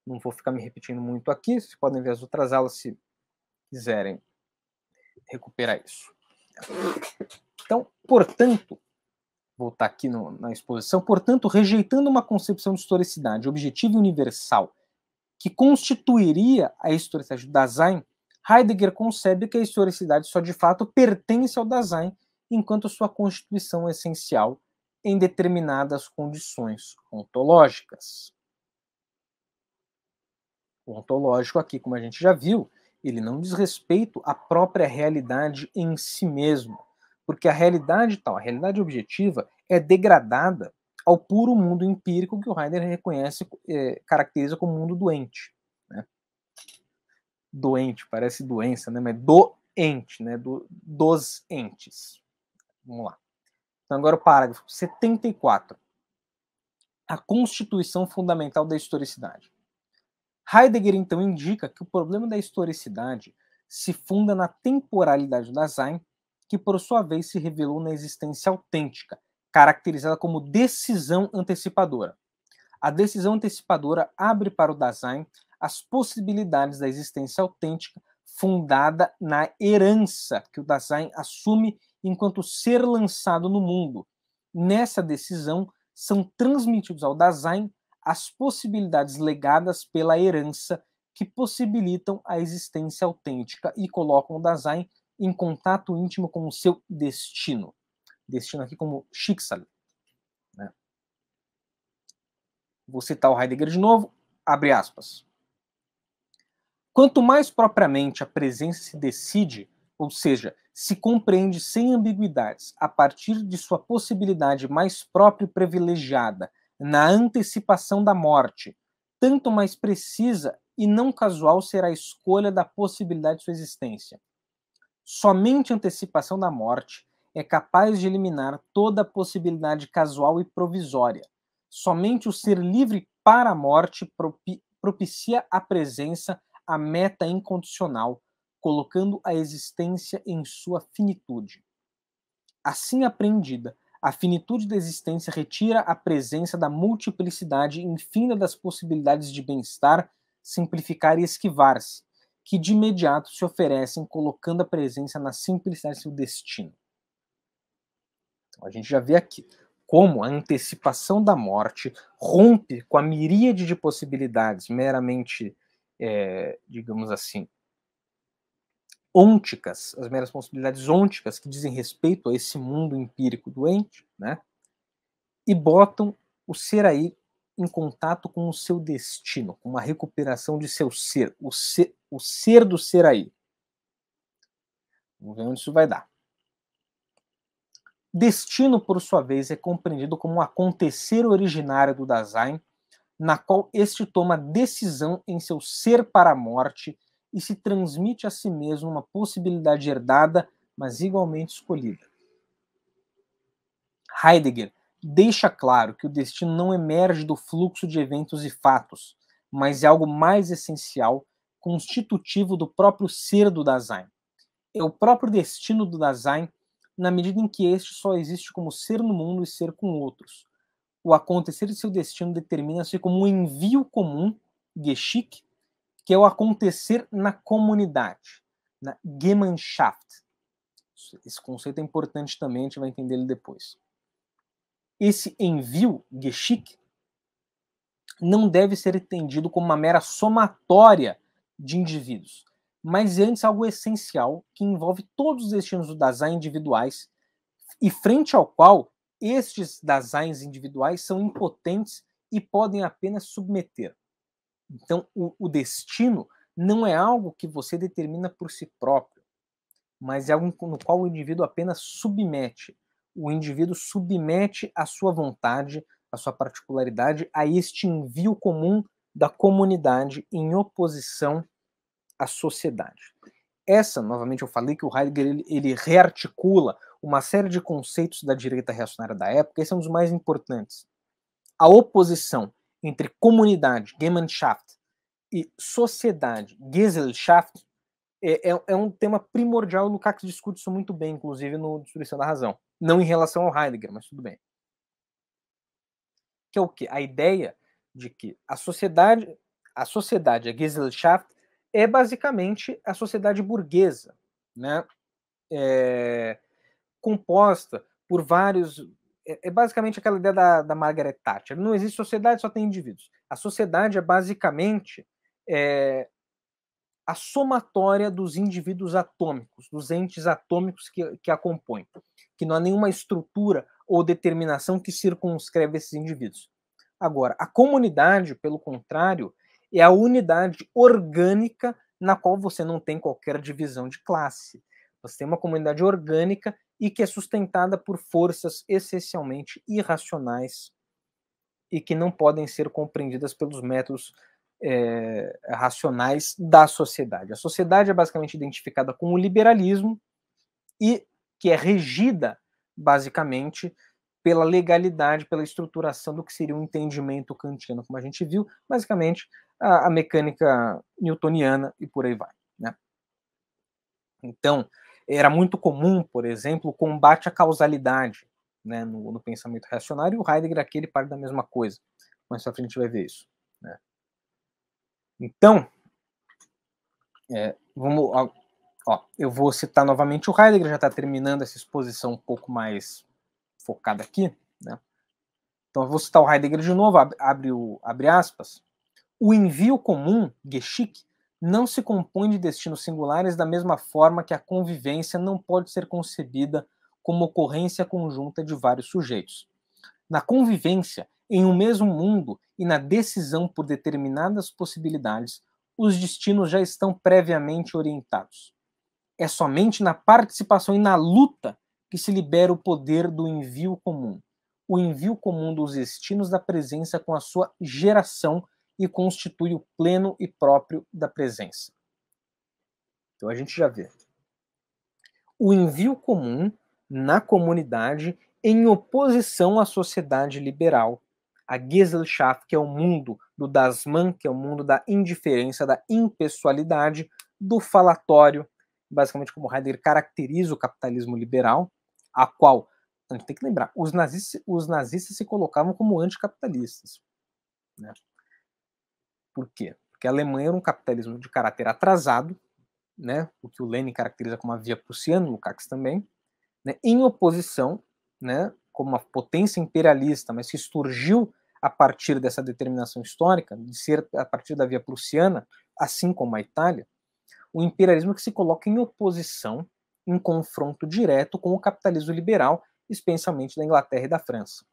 Speaker 1: Não vou ficar me repetindo muito aqui. Vocês podem ver as outras aulas se quiserem recuperar isso. Então, portanto, voltar aqui no, na exposição, portanto, rejeitando uma concepção de historicidade objetiva e universal que constituiria a historicidade do Dasein, Heidegger concebe que a historicidade só de fato pertence ao Dasein enquanto sua constituição é essencial em determinadas condições ontológicas. O ontológico, aqui, como a gente já viu, ele não diz respeito à própria realidade em si mesmo, porque a realidade tal, a realidade objetiva, é degradada ao puro mundo empírico que o Heidegger reconhece, é, caracteriza como mundo doente. Né? Doente, parece doença, né? mas doente, né? Do, dos entes. Vamos lá. Então, agora o parágrafo 74. A constituição fundamental da historicidade. Heidegger então indica que o problema da historicidade se funda na temporalidade da Sein, que por sua vez se revelou na existência autêntica, caracterizada como decisão antecipadora. A decisão antecipadora abre para o Dasein as possibilidades da existência autêntica fundada na herança que o Dasein assume enquanto ser lançado no mundo. Nessa decisão, são transmitidos ao Dasein as possibilidades legadas pela herança que possibilitam a existência autêntica e colocam o Dasein em contato íntimo com o seu destino. Destino aqui como Schicksal. Né? Vou citar o Heidegger de novo, abre aspas. Quanto mais propriamente a presença se decide, ou seja, se compreende sem ambiguidades, a partir de sua possibilidade mais própria e privilegiada, na antecipação da morte. Tanto mais precisa e não casual será a escolha da possibilidade de sua existência. Somente a antecipação da morte é capaz de eliminar toda possibilidade casual e provisória. Somente o ser livre para a morte propicia a presença à meta incondicional, colocando a existência em sua finitude. Assim aprendida, a finitude da existência retira a presença da multiplicidade infinda das possibilidades de bem-estar, simplificar e esquivar-se, que de imediato se oferecem, colocando a presença na simplicidade do destino. Então, a gente já vê aqui como a antecipação da morte rompe com a miríade de possibilidades meramente, é, digamos assim, ônticas, as meras possibilidades ônticas que dizem respeito a esse mundo empírico doente, né? E botam o ser aí em contato com o seu destino, com uma recuperação de seu ser, o ser, o ser do ser aí. Vamos ver onde isso vai dar. Destino, por sua vez, é compreendido como um acontecer originário do Dasein, na qual este toma decisão em seu ser para a morte e se transmite a si mesmo uma possibilidade herdada, mas igualmente escolhida. Heidegger deixa claro que o destino não emerge do fluxo de eventos e fatos, mas é algo mais essencial, constitutivo do próprio ser do Dasein. É o próprio destino do Dasein na medida em que este só existe como ser no mundo e ser com outros. O acontecer de seu destino determina-se como um envio comum, Geschick, que é o acontecer na comunidade, na Gemeinschaft. Esse conceito é importante também, a gente vai entender ele depois. Esse envio, Geschick, não deve ser entendido como uma mera somatória de indivíduos, mas é antes algo essencial que envolve todos os destinos do Dasein individuais e frente ao qual estes Daseins individuais são impotentes e podem apenas submeter. Então, o, o destino não é algo que você determina por si próprio, mas é algo no qual o indivíduo apenas submete. O indivíduo submete a sua vontade, a sua particularidade, a este envio comum da comunidade em oposição à sociedade. Essa, novamente, eu falei que o Heidegger ele, ele rearticula uma série de conceitos da direita reacionária da época, esse é um dos mais importantes. A oposição entre comunidade, Gemeinschaft, e sociedade, Gesellschaft, é, é, é, um tema primordial. O Lukács discute isso muito bem, inclusive no Destruição da Razão. Não em relação ao Heidegger, mas tudo bem. Que é o quê? A ideia de que a sociedade, a sociedade, a Gesellschaft, é basicamente a sociedade burguesa, né? É, composta por vários é, é, basicamente aquela ideia da, da, Margaret Thatcher. Não existe sociedade, só tem indivíduos. A sociedade é basicamente é, a somatória dos indivíduos atômicos, dos entes atômicos que, que a compõem. Que não há nenhuma estrutura ou determinação que circunscreve esses indivíduos. Agora, a comunidade, pelo contrário, é a unidade orgânica na qual você não tem qualquer divisão de classe. Você tem uma comunidade orgânica e que é sustentada por forças essencialmente irracionais e que não podem ser compreendidas pelos métodos é, racionais da sociedade. A sociedade é basicamente identificada com o liberalismo e que é regida basicamente pela legalidade, pela estruturação do que seria um entendimento kantiano, como a gente viu, basicamente a, a mecânica newtoniana e por aí vai. Né? Então, era muito comum, por exemplo, o combate à causalidade né, no, no pensamento reacionário, e o Heidegger aqui ele parte da mesma coisa. Mais só frente a gente vai ver isso. Né? Então, é, vamos, ó, ó, eu vou citar novamente o Heidegger, já está terminando essa exposição um pouco mais focada aqui. Né? Então, eu vou citar o Heidegger de novo, abre, abre, o, abre aspas. O envio comum, Geschick, não se compõe de destinos singulares da mesma forma que a convivência não pode ser concebida como ocorrência conjunta de vários sujeitos. Na convivência, em um mesmo mundo e na decisão por determinadas possibilidades, os destinos já estão previamente orientados. É somente na participação e na luta que se libera o poder do envio comum, o envio comum dos destinos da presença com a sua geração e constitui o pleno e próprio da presença. Então a gente já vê. O envio comum na comunidade em oposição à sociedade liberal, a Gesellschaft, que é o mundo do Dasman, que é o mundo da indiferença, da impessoalidade, do falatório, basicamente como Heidegger caracteriza o capitalismo liberal, a qual, a gente tem que lembrar, os nazistas, os nazistas se colocavam como anticapitalistas. Né? Por quê? Porque a Alemanha era um capitalismo de caráter atrasado, né, o que o Lenin caracteriza como a via prussiana, Lukács também, né, em oposição, né, como uma potência imperialista, mas que surgiu a partir dessa determinação histórica, de ser a partir da via prussiana, assim como a Itália, o imperialismo que se coloca em oposição, em confronto direto com o capitalismo liberal, especialmente da Inglaterra e da França.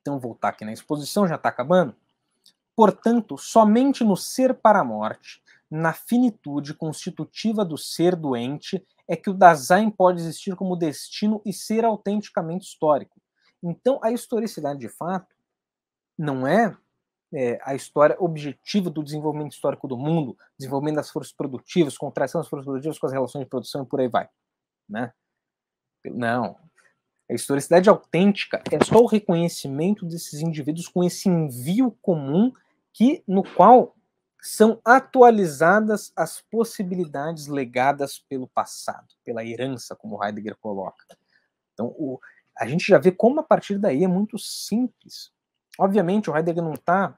Speaker 1: Então voltar aqui na exposição, já está acabando. Portanto, somente no ser para a morte, na finitude constitutiva do ser doente, é que o Dasein pode existir como destino e ser autenticamente histórico. Então, a historicidade de fato não é, é a história objetiva do desenvolvimento histórico do mundo, desenvolvimento das forças produtivas, contração das forças produtivas com as relações de produção e por aí vai. Né? Não, a é historicidade autêntica é só o reconhecimento desses indivíduos com esse envio comum que no qual são atualizadas as possibilidades legadas pelo passado, pela herança, como Heidegger coloca. Então, o, a gente já vê como a partir daí é muito simples. Obviamente, o Heidegger não está.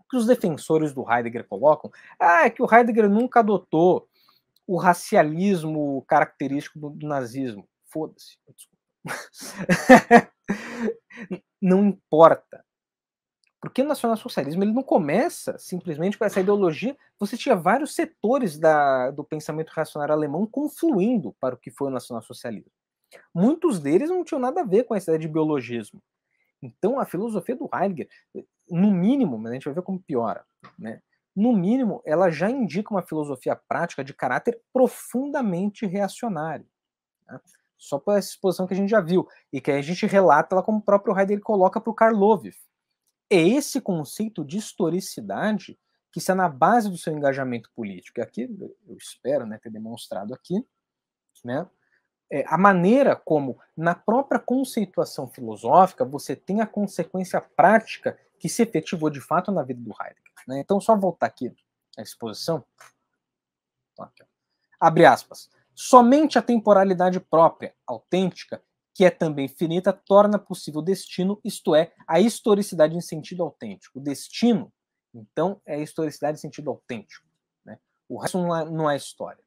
Speaker 1: O que os defensores do Heidegger colocam ah, é que o Heidegger nunca adotou o racialismo característico do, do nazismo. Foda-se, desculpa não importa. Porque o nacionalsocialismo ele não começa simplesmente com essa ideologia. Você tinha vários setores da, do pensamento reacionário alemão confluindo para o que foi o nacionalsocialismo. Muitos deles não tinham nada a ver com essa ideia de biologismo. Então, a filosofia do Heidegger, no mínimo, mas a gente vai ver como piora, né? no mínimo, ela já indica uma filosofia prática de caráter profundamente reacionário. Né? Só por essa exposição que a gente já viu e que a gente relata lá como o próprio Heidegger coloca para o Karlov. É esse conceito de historicidade que está na base do seu engajamento político. E aqui, eu espero né, ter demonstrado aqui, né, é, a maneira como, na própria conceituação filosófica, você tem a consequência prática que se efetivou de fato na vida do Heidegger. Né? Então, só voltar aqui à exposição. Então, aqui, Abre aspas. Somente a temporalidade própria, autêntica, que é também finita, torna possível o destino, isto é, a historicidade em sentido autêntico. O destino, então, é a historicidade em sentido autêntico. Né? O resto não é, não é história.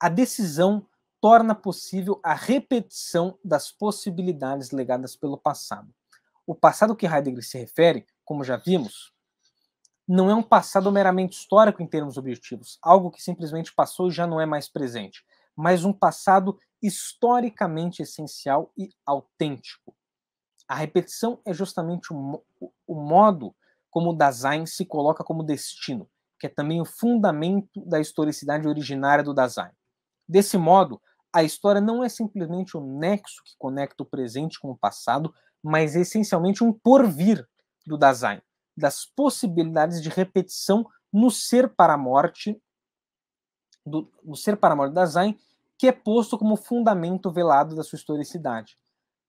Speaker 1: A decisão torna possível a repetição das possibilidades legadas pelo passado. O passado que Heidegger se refere, como já vimos, não é um passado meramente histórico em termos objetivos, algo que simplesmente passou e já não é mais presente, mas um passado historicamente essencial e autêntico. A repetição é justamente o, o modo como o Dasein se coloca como destino, que é também o fundamento da historicidade originária do Dasein. Desse modo, a história não é simplesmente o nexo que conecta o presente com o passado, mas é essencialmente um porvir do Dasein, das possibilidades de repetição no ser para a morte, do, no ser para a morte da Zayn, que é posto como fundamento velado da sua historicidade.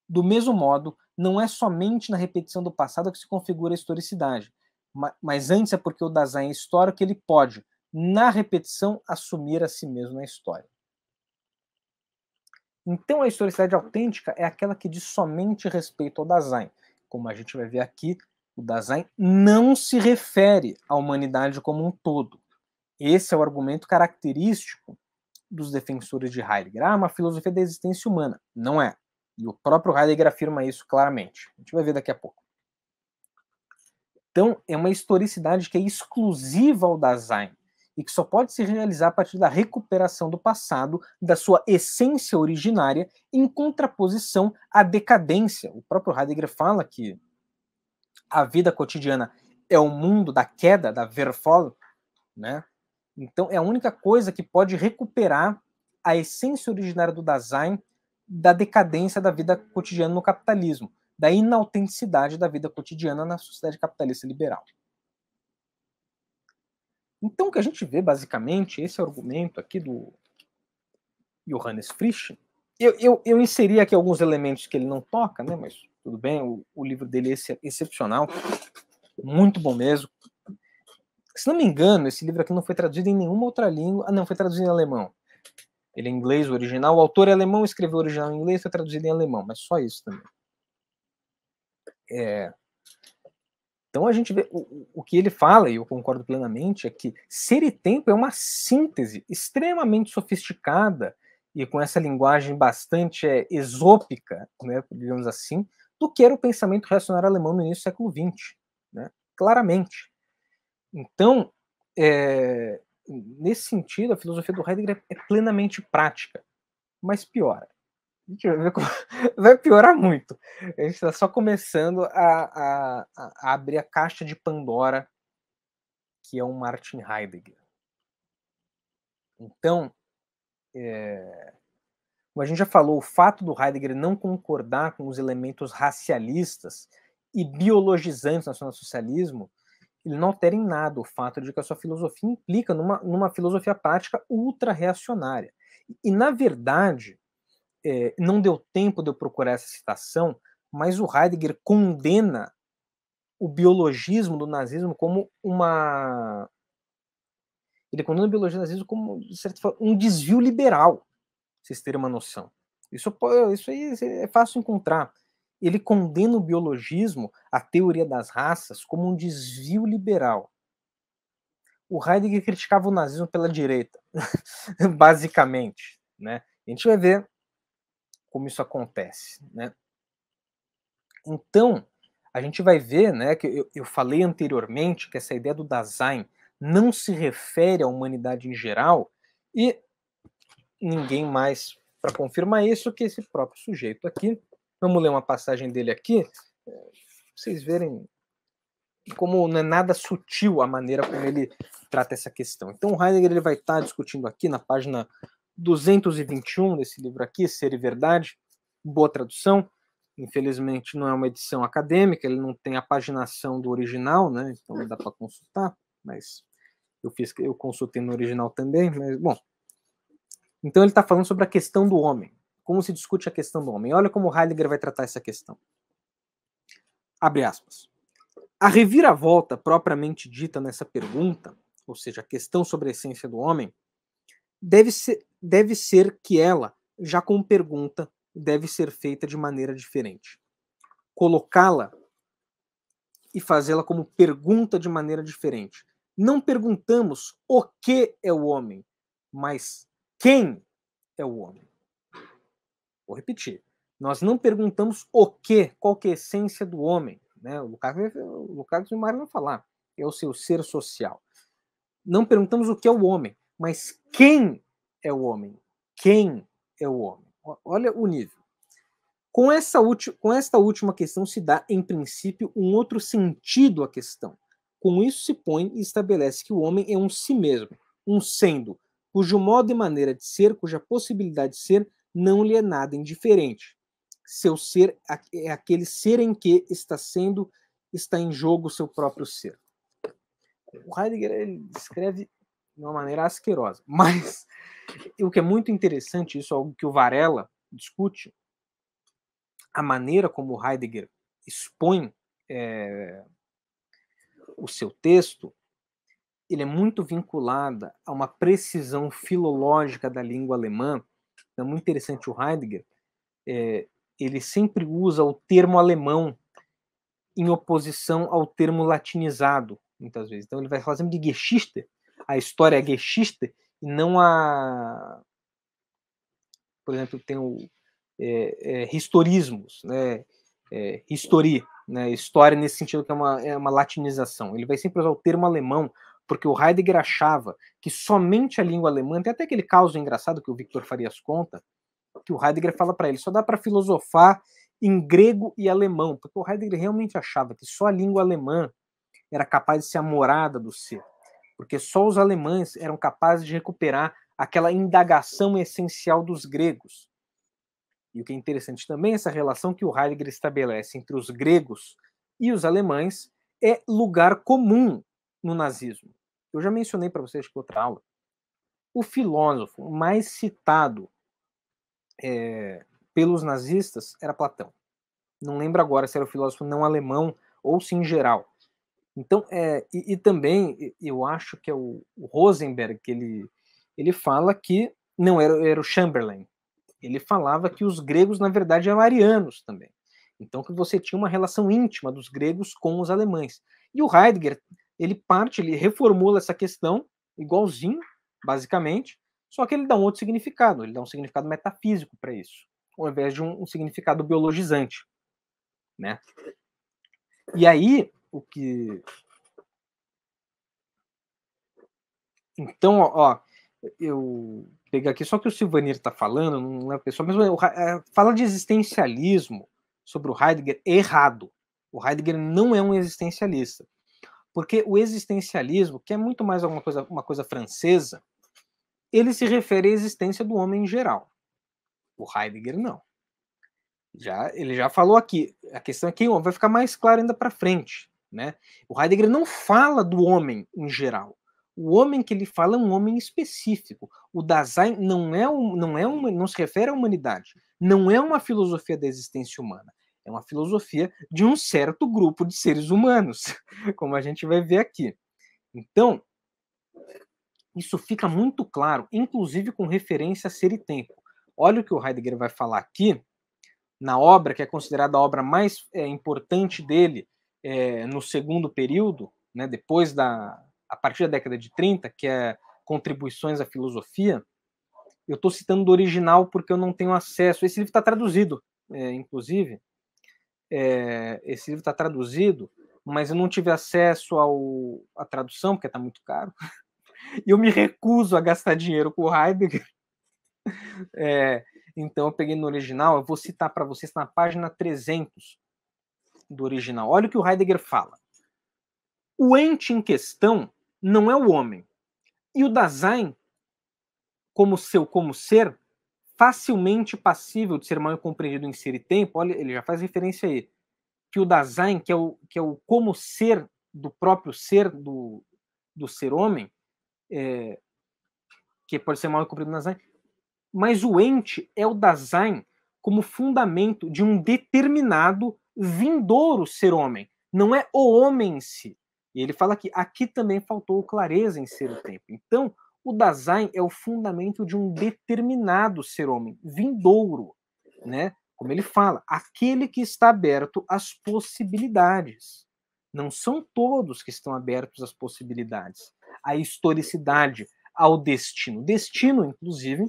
Speaker 1: Do mesmo modo, não é somente na repetição do passado que se configura a historicidade, mas antes é porque o Dasein é histórico que ele pode, na repetição, assumir a si mesmo na história. Então, a historicidade autêntica é aquela que diz somente respeito ao Dasein, como a gente vai ver aqui o Dasein não se refere à humanidade como um todo. Esse é o argumento característico dos defensores de Heidegger. Ah, uma filosofia da existência humana. Não é. E o próprio Heidegger afirma isso claramente. A gente vai ver daqui a pouco. Então, é uma historicidade que é exclusiva ao Dasein e que só pode se realizar a partir da recuperação do passado, da sua essência originária, em contraposição à decadência. O próprio Heidegger fala que a vida cotidiana é o mundo da queda, da verfall, né? Então é a única coisa que pode recuperar a essência originária do Dasein da decadência da vida cotidiana no capitalismo, da inautenticidade da vida cotidiana na sociedade capitalista liberal. Então o que a gente vê basicamente esse argumento aqui do Johannes Frisch, eu, eu, eu inseri aqui alguns elementos que ele não toca, né, mas tudo bem? O, o livro dele é excepcional, muito bom mesmo. Se não me engano, esse livro aqui não foi traduzido em nenhuma outra língua. Ah, não, foi traduzido em alemão. Ele é em inglês o original. O autor é alemão, escreveu o original em inglês, foi traduzido em alemão, mas só isso também. É... Então a gente vê o, o que ele fala, e eu concordo plenamente, é que ser e tempo é uma síntese extremamente sofisticada e com essa linguagem bastante é, né, digamos assim, do que era o pensamento reacionário alemão no início do século XX, né? claramente. Então, é, nesse sentido, a filosofia do Heidegger é, é plenamente prática, mas piora. vai piorar muito. A gente está só começando a, a, a abrir a caixa de Pandora, que é o Martin Heidegger. Então, é, como a gente já falou, o fato do Heidegger não concordar com os elementos racialistas e biologizantes do nacionalsocialismo, ele não altera em nada o fato de que a sua filosofia implica numa, numa filosofia prática ultra-reacionária. E, na verdade, é, não deu tempo de eu procurar essa citação, mas o Heidegger condena o biologismo do nazismo como uma. Ele condena o biologismo do nazismo como, de certa forma, um desvio liberal vocês terem uma noção. Isso, isso aí é fácil encontrar. Ele condena o biologismo, a teoria das raças, como um desvio liberal. O Heidegger criticava o nazismo pela direita, basicamente. Né? A gente vai ver como isso acontece. Né? Então, a gente vai ver né, que eu, eu falei anteriormente que essa ideia do Dasein não se refere à humanidade em geral, e ninguém mais para confirmar isso que esse próprio sujeito aqui. Vamos ler uma passagem dele aqui, é, vocês verem como não é nada sutil a maneira como ele trata essa questão. Então, o Heidegger ele vai estar tá discutindo aqui na página 221 desse livro aqui, Ser e Verdade, boa tradução. Infelizmente, não é uma edição acadêmica, ele não tem a paginação do original, né? Então, dá para consultar, mas eu fiz, eu consultei no original também, mas bom, então ele está falando sobre a questão do homem, como se discute a questão do homem. Olha como Heidegger vai tratar essa questão. Abre aspas. A reviravolta propriamente dita nessa pergunta, ou seja, a questão sobre a essência do homem, deve ser, deve ser que ela, já como pergunta, deve ser feita de maneira diferente. Colocá-la e fazê-la como pergunta de maneira diferente. Não perguntamos o que é o homem, mas quem é o homem. Vou repetir. Nós não perguntamos o que, qual que é a essência do homem. Né? O Lucas, o e o Mário vão falar. É o seu ser social. Não perguntamos o que é o homem, mas quem é o homem. Quem é o homem? Olha o nível. Com, essa com esta última questão se dá, em princípio, um outro sentido à questão. Com isso se põe e estabelece que o homem é um si mesmo, um sendo cujo modo e maneira de ser, cuja possibilidade de ser, não lhe é nada indiferente. Seu ser é aquele ser em que está sendo, está em jogo o seu próprio ser. O Heidegger ele descreve de uma maneira asquerosa, mas o que é muito interessante, isso é algo que o Varela discute, a maneira como o Heidegger expõe é, o seu texto ele é muito vinculado a uma precisão filológica da língua alemã. é muito interessante o Heidegger, é, ele sempre usa o termo alemão em oposição ao termo latinizado, muitas vezes. Então, ele vai falar sempre de Geschichte, a história é Geschichte, e não a. Por exemplo, tem o é, é, historismos, né? É, histori, né? história nesse sentido que é uma, é uma latinização. Ele vai sempre usar o termo alemão porque o Heidegger achava que somente a língua alemã, tem até aquele caso engraçado que o Victor Farias conta, que o Heidegger fala para ele, só dá para filosofar em grego e alemão, porque o Heidegger realmente achava que só a língua alemã era capaz de ser a morada do ser, porque só os alemães eram capazes de recuperar aquela indagação essencial dos gregos. E o que é interessante também, é essa relação que o Heidegger estabelece entre os gregos e os alemães é lugar comum no nazismo? Eu já mencionei para vocês que outra aula. O filósofo mais citado é, pelos nazistas era Platão. Não lembro agora se era o filósofo não alemão ou se em geral. Então, é, e, e, também eu acho que é o, o, Rosenberg que ele, ele fala que não era, era o Chamberlain. Ele falava que os gregos na verdade eram arianos também. Então que você tinha uma relação íntima dos gregos com os alemães. E o Heidegger ele parte, ele reformula essa questão igualzinho, basicamente, só que ele dá um outro significado, ele dá um significado metafísico para isso, ao invés de um, um significado biologizante, né? E aí, o que Então, ó, eu peguei aqui só que o Silvanir está falando, não é pessoal, mas é, fala de existencialismo sobre o Heidegger errado. O Heidegger não é um existencialista. Porque o existencialismo, que é muito mais alguma coisa, uma coisa francesa, ele se refere à existência do homem em geral. O Heidegger não. Já, ele já falou aqui. A questão é quem vai ficar mais claro ainda para frente. Né? O Heidegger não fala do homem em geral. O homem que ele fala é um homem específico. O Dasein não é, um, não é não se refere à humanidade. Não é uma filosofia da existência humana é uma filosofia de um certo grupo de seres humanos, como a gente vai ver aqui. Então, isso fica muito claro, inclusive com referência a ser e tempo. Olha o que o Heidegger vai falar aqui, na obra que é considerada a obra mais é, importante dele é, no segundo período, né, depois da. a partir da década de 30, que é Contribuições à Filosofia. Eu estou citando do original porque eu não tenho acesso. Esse livro está traduzido, é, inclusive é, esse livro está traduzido, mas eu não tive acesso ao, à tradução, porque está muito caro, e eu me recuso a gastar dinheiro com o Heidegger. É, então eu peguei no original, eu vou citar para vocês na página 300 do original. Olha o que o Heidegger fala. O ente em questão não é o homem, e o Dasein, como seu, como ser, facilmente passível de ser mal compreendido em ser e tempo, olha, ele já faz referência aí, que o Dasein, que é o, que é o como ser do próprio ser, do, do ser homem, é, que pode ser mal compreendido no Dasein, mas o ente é o Dasein como fundamento de um determinado vindouro ser homem, não é o homem em si. E ele fala que aqui também faltou clareza em ser o tempo. Então, o Dasein é o fundamento de um determinado ser homem, vindouro, né? Como ele fala, aquele que está aberto às possibilidades. Não são todos que estão abertos às possibilidades, à historicidade, ao destino. Destino, inclusive,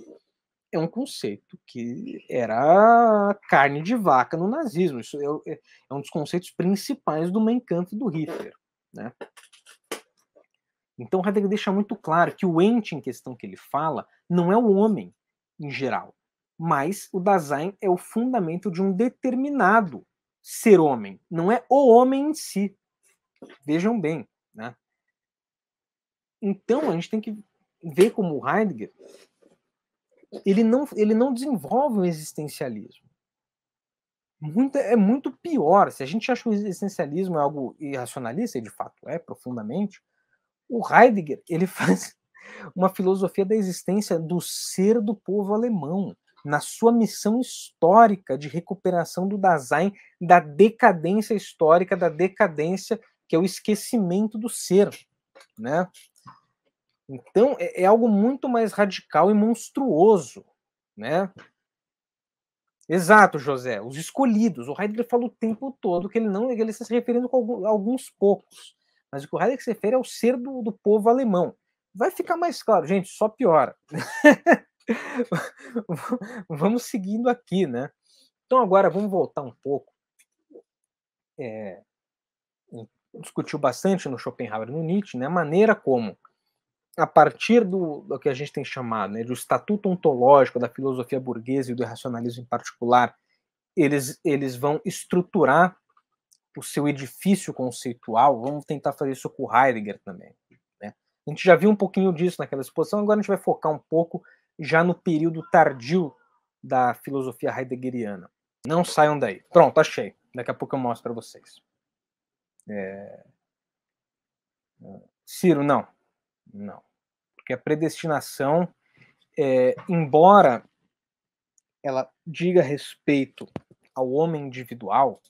Speaker 1: é um conceito que era carne de vaca no nazismo. Isso é, é, é um dos conceitos principais do Mein Kampf do Hitler. Né? Então Heidegger deixa muito claro que o ente em questão que ele fala não é o homem em geral, mas o Dasein é o fundamento de um determinado ser homem, não é o homem em si. Vejam bem, né? Então a gente tem que ver como o Heidegger ele não, ele não desenvolve um existencialismo. Muito, é muito pior. Se a gente acha que o existencialismo é algo irracionalista, e de fato é profundamente, o Heidegger, ele faz uma filosofia da existência do ser do povo alemão, na sua missão histórica de recuperação do Dasein, da decadência histórica, da decadência que é o esquecimento do ser, né? Então, é, é algo muito mais radical e monstruoso, né? Exato, José. Os escolhidos. O Heidegger fala o tempo todo que ele não ele está se referindo a alguns poucos. Mas o que o Hayek se refere é o ser do, do povo alemão. Vai ficar mais claro, gente, só piora. vamos seguindo aqui, né? Então agora vamos voltar um pouco. É, discutiu bastante no Schopenhauer no Nietzsche, né, a maneira como, a partir do, do que a gente tem chamado né, do estatuto ontológico da filosofia burguesa e do racionalismo em particular, eles, eles vão estruturar o seu edifício conceitual, vamos tentar fazer isso com Heidegger também. Né? A gente já viu um pouquinho disso naquela exposição, agora a gente vai focar um pouco já no período tardio da filosofia heideggeriana. Não saiam daí. Pronto, achei. Daqui a pouco eu mostro para vocês. É... Ah, Ciro, não. Não. Porque a predestinação, é, embora ela diga respeito ao homem individual,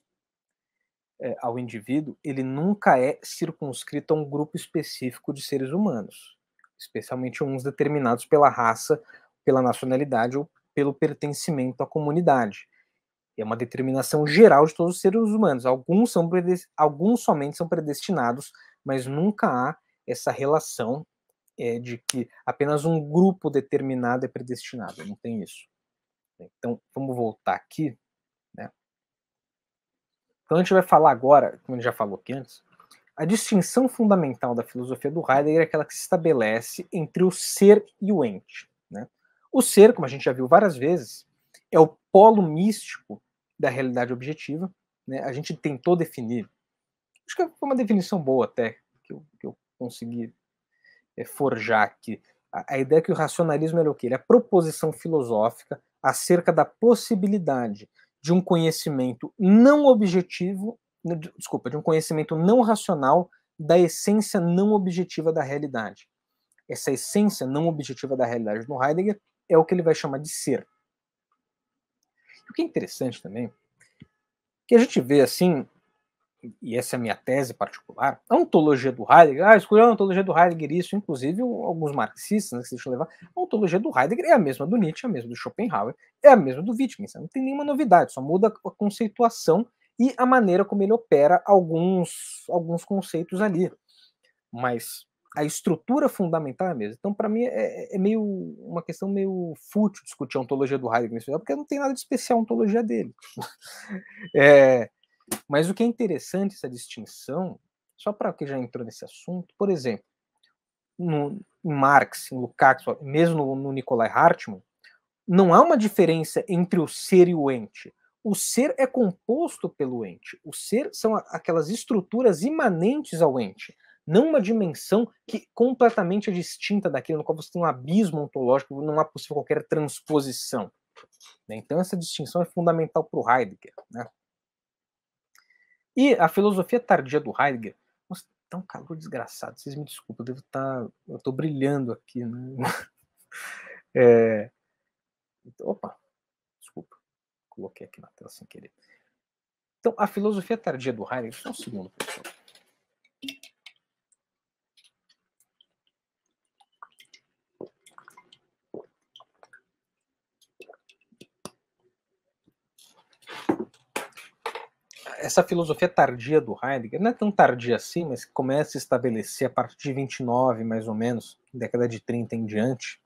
Speaker 1: é, ao indivíduo, ele nunca é circunscrito a um grupo específico de seres humanos, especialmente uns determinados pela raça, pela nacionalidade ou pelo pertencimento à comunidade. É uma determinação geral de todos os seres humanos. Alguns, são alguns somente são predestinados, mas nunca há essa relação é, de que apenas um grupo determinado é predestinado. Não tem isso. Então, vamos voltar aqui então a gente vai falar agora, como ele já falou aqui antes, a distinção fundamental da filosofia do Heidegger é aquela que se estabelece entre o ser e o ente. Né? O ser, como a gente já viu várias vezes, é o polo místico da realidade objetiva. Né? A gente tentou definir. Acho que foi uma definição boa até que eu, que eu consegui eh, forjar aqui. A, a ideia é que o racionalismo era o quê? Ele é a proposição filosófica acerca da possibilidade de um conhecimento não objetivo, desculpa, de um conhecimento não racional da essência não objetiva da realidade. Essa essência não objetiva da realidade no Heidegger é o que ele vai chamar de ser. E o que é interessante também, que a gente vê assim e essa é a minha tese particular, a ontologia do Heidegger, ah, escolheu a ontologia do Heidegger, isso, inclusive alguns marxistas né, que se deixam levar, a ontologia do Heidegger é a mesma do Nietzsche, é a mesma do Schopenhauer, é a mesma do Wittgenstein, não tem nenhuma novidade, só muda a conceituação e a maneira como ele opera alguns, alguns conceitos ali. Mas a estrutura fundamental é a mesma. Então, para mim, é, é, meio uma questão meio fútil discutir a ontologia do Heidegger, porque não tem nada de especial a ontologia dele. é, mas o que é interessante essa distinção, só para quem já entrou nesse assunto, por exemplo, no, em Marx, em Lukács, mesmo no, no Nikolai Hartmann, não há uma diferença entre o ser e o ente. O ser é composto pelo ente. O ser são aquelas estruturas imanentes ao ente, não uma dimensão que completamente é distinta daquilo no qual você tem um abismo ontológico, não há possível qualquer transposição. Né? Então essa distinção é fundamental para o Heidegger. Né? E a filosofia tardia do Heidegger. Nossa, tá um calor desgraçado. Vocês me desculpem, eu devo estar. Tá, eu tô brilhando aqui, né? É... Então, opa, desculpa. Coloquei aqui na tela sem querer. Então, a filosofia tardia do Heidegger. Só um segundo, pessoal. essa filosofia tardia do Heidegger, não é tão tardia assim, mas começa a se estabelecer a partir de 29, mais ou menos, década de 30 em diante,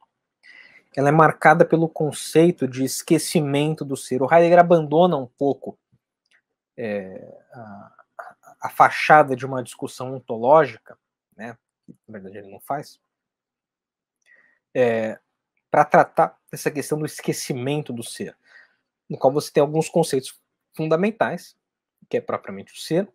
Speaker 1: ela é marcada pelo conceito de esquecimento do ser. O Heidegger abandona um pouco é, a, a, fachada de uma discussão ontológica, né, que na verdade ele não faz, é, para tratar dessa questão do esquecimento do ser, no qual você tem alguns conceitos fundamentais que é propriamente o ser,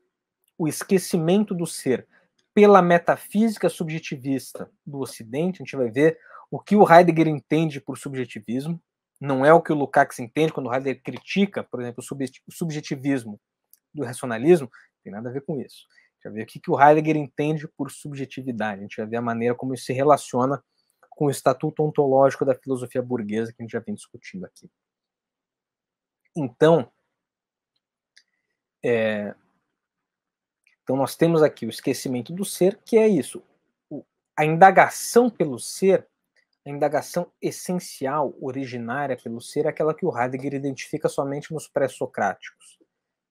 Speaker 1: o esquecimento do ser pela metafísica subjetivista do Ocidente, a gente vai ver o que o Heidegger entende por subjetivismo, não é o que o Lukács entende quando o Heidegger critica, por exemplo, o subjetivismo do racionalismo, tem nada a ver com isso. A gente vai ver o que o Heidegger entende por subjetividade, a gente vai ver a maneira como isso se relaciona com o estatuto ontológico da filosofia burguesa que a gente já vem discutindo aqui. Então, é... Então nós temos aqui o esquecimento do ser, que é isso. A indagação pelo ser, a indagação essencial, originária pelo ser, é aquela que o Heidegger identifica somente nos pré-socráticos.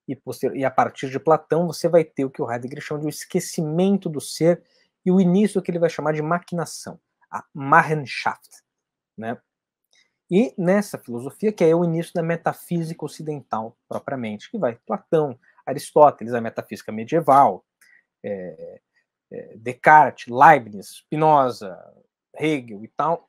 Speaker 1: E, e a partir de Platão você vai ter o que o Heidegger chama de o esquecimento do ser e o início que ele vai chamar de maquinação, a Machenschaft, né? E nessa filosofia, que é o início da metafísica ocidental, propriamente, que vai Platão, Aristóteles, a metafísica medieval, é, é, Descartes, Leibniz, Spinoza, Hegel e tal.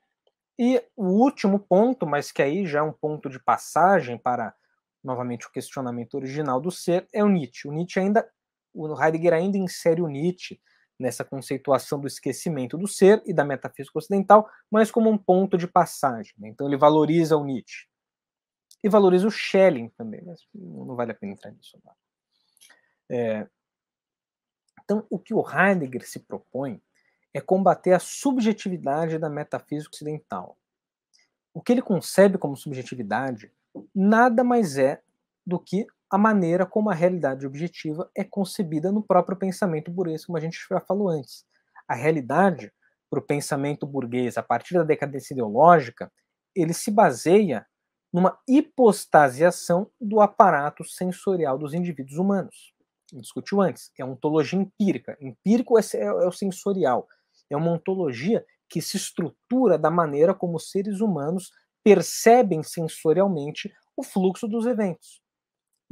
Speaker 1: E o último ponto, mas que aí já é um ponto de passagem para, novamente, o questionamento original do ser, é o Nietzsche. O Nietzsche ainda, o Heidegger ainda insere o Nietzsche nessa conceituação do esquecimento do ser e da metafísica ocidental, mas como um ponto de passagem. Né? Então ele valoriza o Nietzsche. E valoriza o Schelling também, mas não vale a pena entrar nisso agora. É... Então, o que o Heidegger se propõe é combater a subjetividade da metafísica ocidental. O que ele concebe como subjetividade nada mais é do que a maneira como a realidade objetiva é concebida no próprio pensamento burguês, como a gente já falou antes. A realidade, para o pensamento burguês, a partir da decadência ideológica, ele se baseia numa hipostasiação do aparato sensorial dos indivíduos humanos. Discutiu antes, é ontologia empírica. Empírico é, é, é o sensorial. É uma ontologia que se estrutura da maneira como os seres humanos percebem sensorialmente o fluxo dos eventos.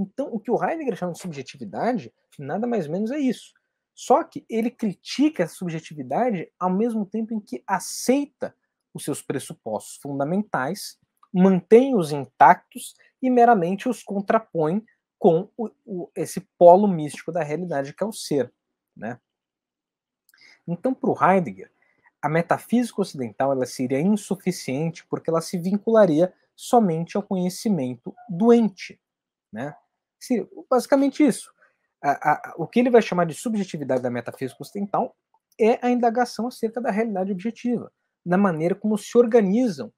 Speaker 1: Então, o que o Heidegger chama de subjetividade nada mais ou menos é isso. Só que ele critica essa subjetividade ao mesmo tempo em que aceita os seus pressupostos fundamentais, mantém-os intactos e meramente os contrapõe com o, o, esse polo místico da realidade que é o ser. Né? Então, para o Heidegger, a metafísica ocidental ela seria insuficiente porque ela se vincularia somente ao conhecimento doente. Né? Sim, basicamente isso. A, a, o que ele vai chamar de subjetividade da metafísica ocidental é a indagação acerca da realidade objetiva, da maneira como se organizam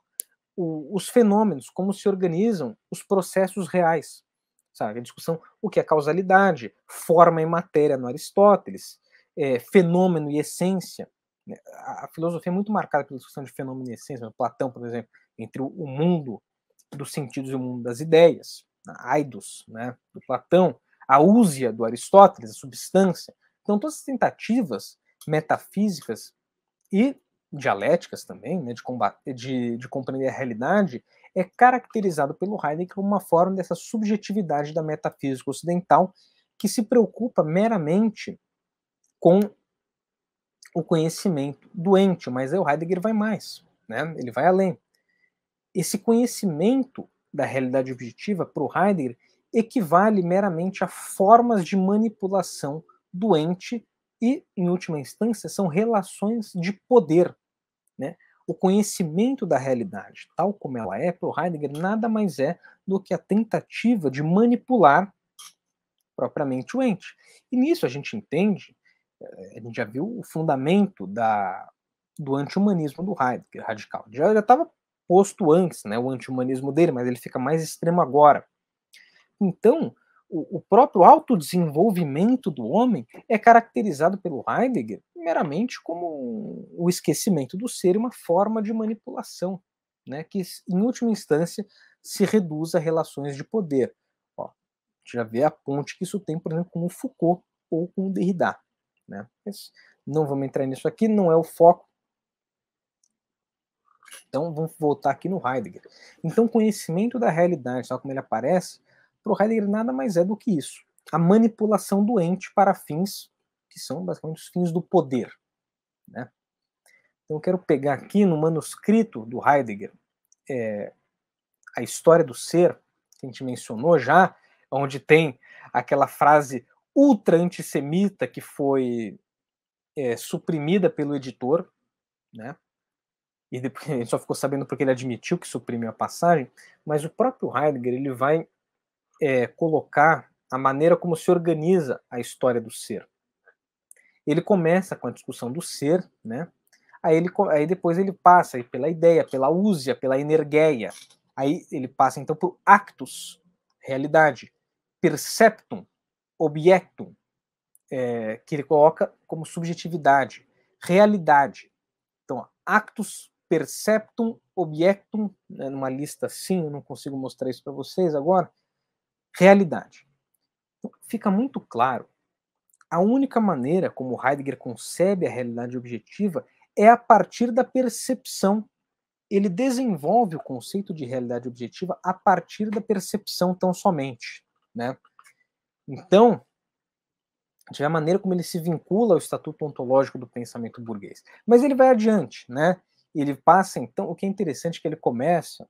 Speaker 1: o, os fenômenos, como se organizam os processos reais. Sabe? A discussão o que é causalidade, forma e matéria no Aristóteles, é, fenômeno e essência. Né? A, a filosofia é muito marcada pela discussão de fenômeno e essência, né? Platão, por exemplo, entre o, o mundo dos sentidos e o mundo das ideias a Aidos, né, do Platão, a úsia do Aristóteles, a substância. Então, todas as tentativas metafísicas e dialéticas também, né, de, combater, de, de compreender a realidade, é caracterizado pelo Heidegger como uma forma dessa subjetividade da metafísica ocidental que se preocupa meramente com o conhecimento doente, mas aí o Heidegger vai mais, né? ele vai além. Esse conhecimento da realidade objetiva, para o Heidegger, equivale meramente a formas de manipulação doente e, em última instância, são relações de poder. Né? O conhecimento da realidade, tal como ela é, para o Heidegger, nada mais é do que a tentativa de manipular propriamente o ente. E nisso a gente entende, eh, a gente já viu o fundamento da, do anti-humanismo do Heidegger radical. Já estava oposto antes, né, o anti-humanismo dele, mas ele fica mais extremo agora. Então, o, o próprio autodesenvolvimento do homem é caracterizado pelo Heidegger meramente como o esquecimento do ser, uma forma de manipulação, né, que em última instância se reduz a relações de poder. Ó, já vê a ponte que isso tem, por exemplo, com o Foucault ou com o Derrida. Né? Mas não vamos entrar nisso aqui, não é o foco. Então vamos voltar aqui no Heidegger. Então, conhecimento da realidade, tal como ele aparece, para o Heidegger nada mais é do que isso: a manipulação do ente para fins que são basicamente os fins do poder. Né? Então, eu quero pegar aqui no manuscrito do Heidegger é, a história do ser, que a gente mencionou já, onde tem aquela frase ultra antissemita que foi é, suprimida pelo editor, né? e depois, a gente só ficou sabendo porque ele admitiu que suprimiu a passagem, mas o próprio Heidegger ele vai é, colocar a maneira como se organiza a história do ser. Ele começa com a discussão do ser, né? Aí, ele, aí depois ele passa aí pela ideia, pela úsia, pela energeia. Aí ele passa então por actus, realidade, perceptum, objectum, é, que ele coloca como subjetividade, realidade. Então, actus perceptum objectum, né, numa lista assim, eu não consigo mostrar isso para vocês agora, realidade. Então, fica muito claro, a única maneira como Heidegger concebe a realidade objetiva é a partir da percepção. Ele desenvolve o conceito de realidade objetiva a partir da percepção tão somente, né? Então, de a maneira como ele se vincula ao estatuto ontológico do pensamento burguês. Mas ele vai adiante, né? E ele passa, então, o que é interessante é que ele começa,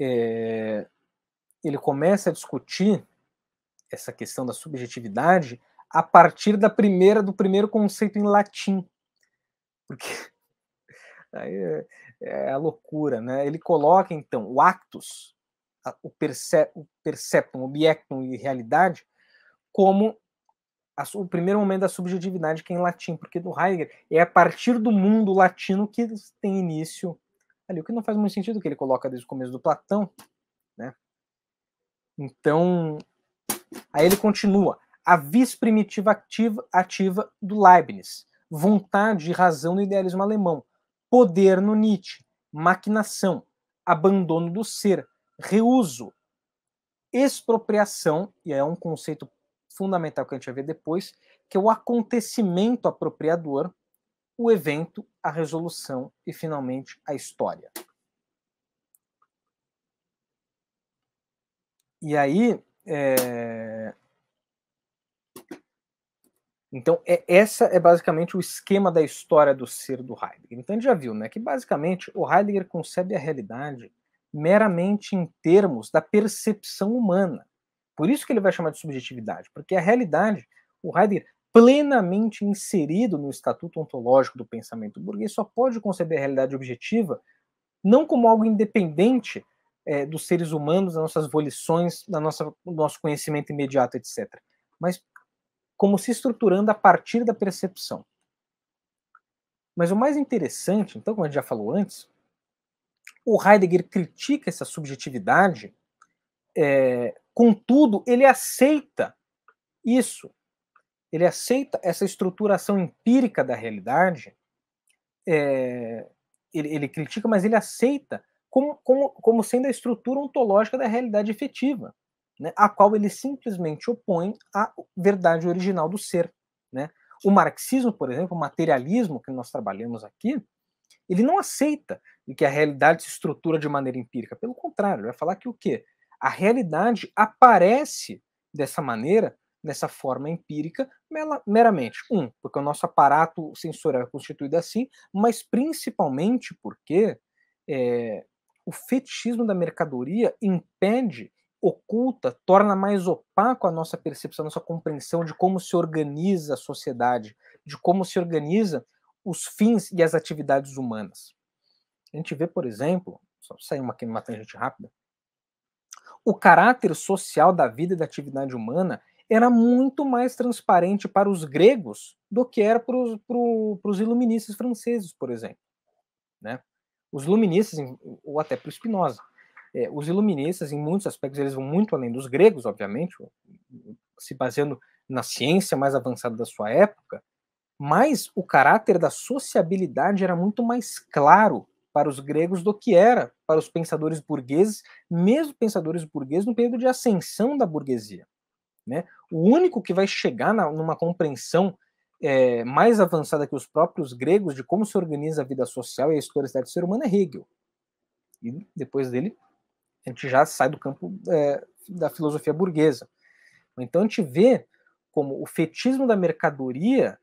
Speaker 1: é, ele começa a discutir essa questão da subjetividade a partir da primeira do primeiro conceito em latim, porque aí é, é a loucura, né? Ele coloca então o actus, o, perce, o perceptum, objectum e realidade como a, o primeiro momento da subjetividade que é em latim, porque do Heidegger é a partir do mundo latino que tem início ali, o que não faz muito sentido que ele coloca desde o começo do Platão, né? Então, aí ele continua, a vis primitiva ativa, ativa do Leibniz, vontade e razão no idealismo alemão, poder no Nietzsche, maquinação, abandono do ser, reuso, expropriação, e é um conceito fundamental que a gente vai ver depois, que é o acontecimento apropriador, o evento, a resolução e, finalmente, a história. E aí. É... Então, é, essa é basicamente o esquema da história do ser do Heidegger. Então, a gente já viu né, que, basicamente, o Heidegger concebe a realidade meramente em termos da percepção humana. Por isso que ele vai chamar de subjetividade, porque a realidade, o Heidegger, plenamente inserido no estatuto ontológico do pensamento burguês, só pode conceber a realidade objetiva não como algo independente é, dos seres humanos, das nossas volições, da nossa, do nosso conhecimento imediato, etc., mas como se estruturando a partir da percepção. Mas o mais interessante, então, como a gente já falou antes, o Heidegger critica essa subjetividade é, Contudo, ele aceita isso. Ele aceita essa estruturação empírica da realidade. É, ele, ele, critica, mas ele aceita como, como, como sendo a estrutura ontológica da realidade efetiva, né, a qual ele simplesmente opõe à verdade original do ser. Né? O marxismo, por exemplo, o materialismo que nós trabalhamos aqui, ele não aceita que a realidade se estrutura de maneira empírica. Pelo contrário, ele vai falar que o quê? A realidade aparece dessa maneira, dessa forma empírica, meramente, um, porque o nosso aparato sensorial é constituído assim, mas principalmente porque é, o fetichismo da mercadoria impede, oculta, torna mais opaco a nossa percepção, a nossa compreensão de como se organiza a sociedade, de como se organiza os fins e as atividades humanas. A gente vê, por exemplo, só sair uma, uma tangente rápida, o caráter social da vida e da atividade humana era muito mais transparente para os gregos do que era para os, para os iluministas franceses, por exemplo. Né? Os iluministas, ou até para o Spinoza. É, os iluministas, em muitos aspectos, eles vão muito além dos gregos, obviamente, se baseando na ciência mais avançada da sua época, mas o caráter da sociabilidade era muito mais claro para os gregos do que era para os pensadores burgueses, mesmo pensadores burgueses no período de ascensão da burguesia. Né? O único que vai chegar na, numa compreensão é, mais avançada que os próprios gregos de como se organiza a vida social e a historicidade do ser humano é Hegel. E depois dele, a gente já sai do campo é, da filosofia burguesa. Então a gente vê como o fetismo da mercadoria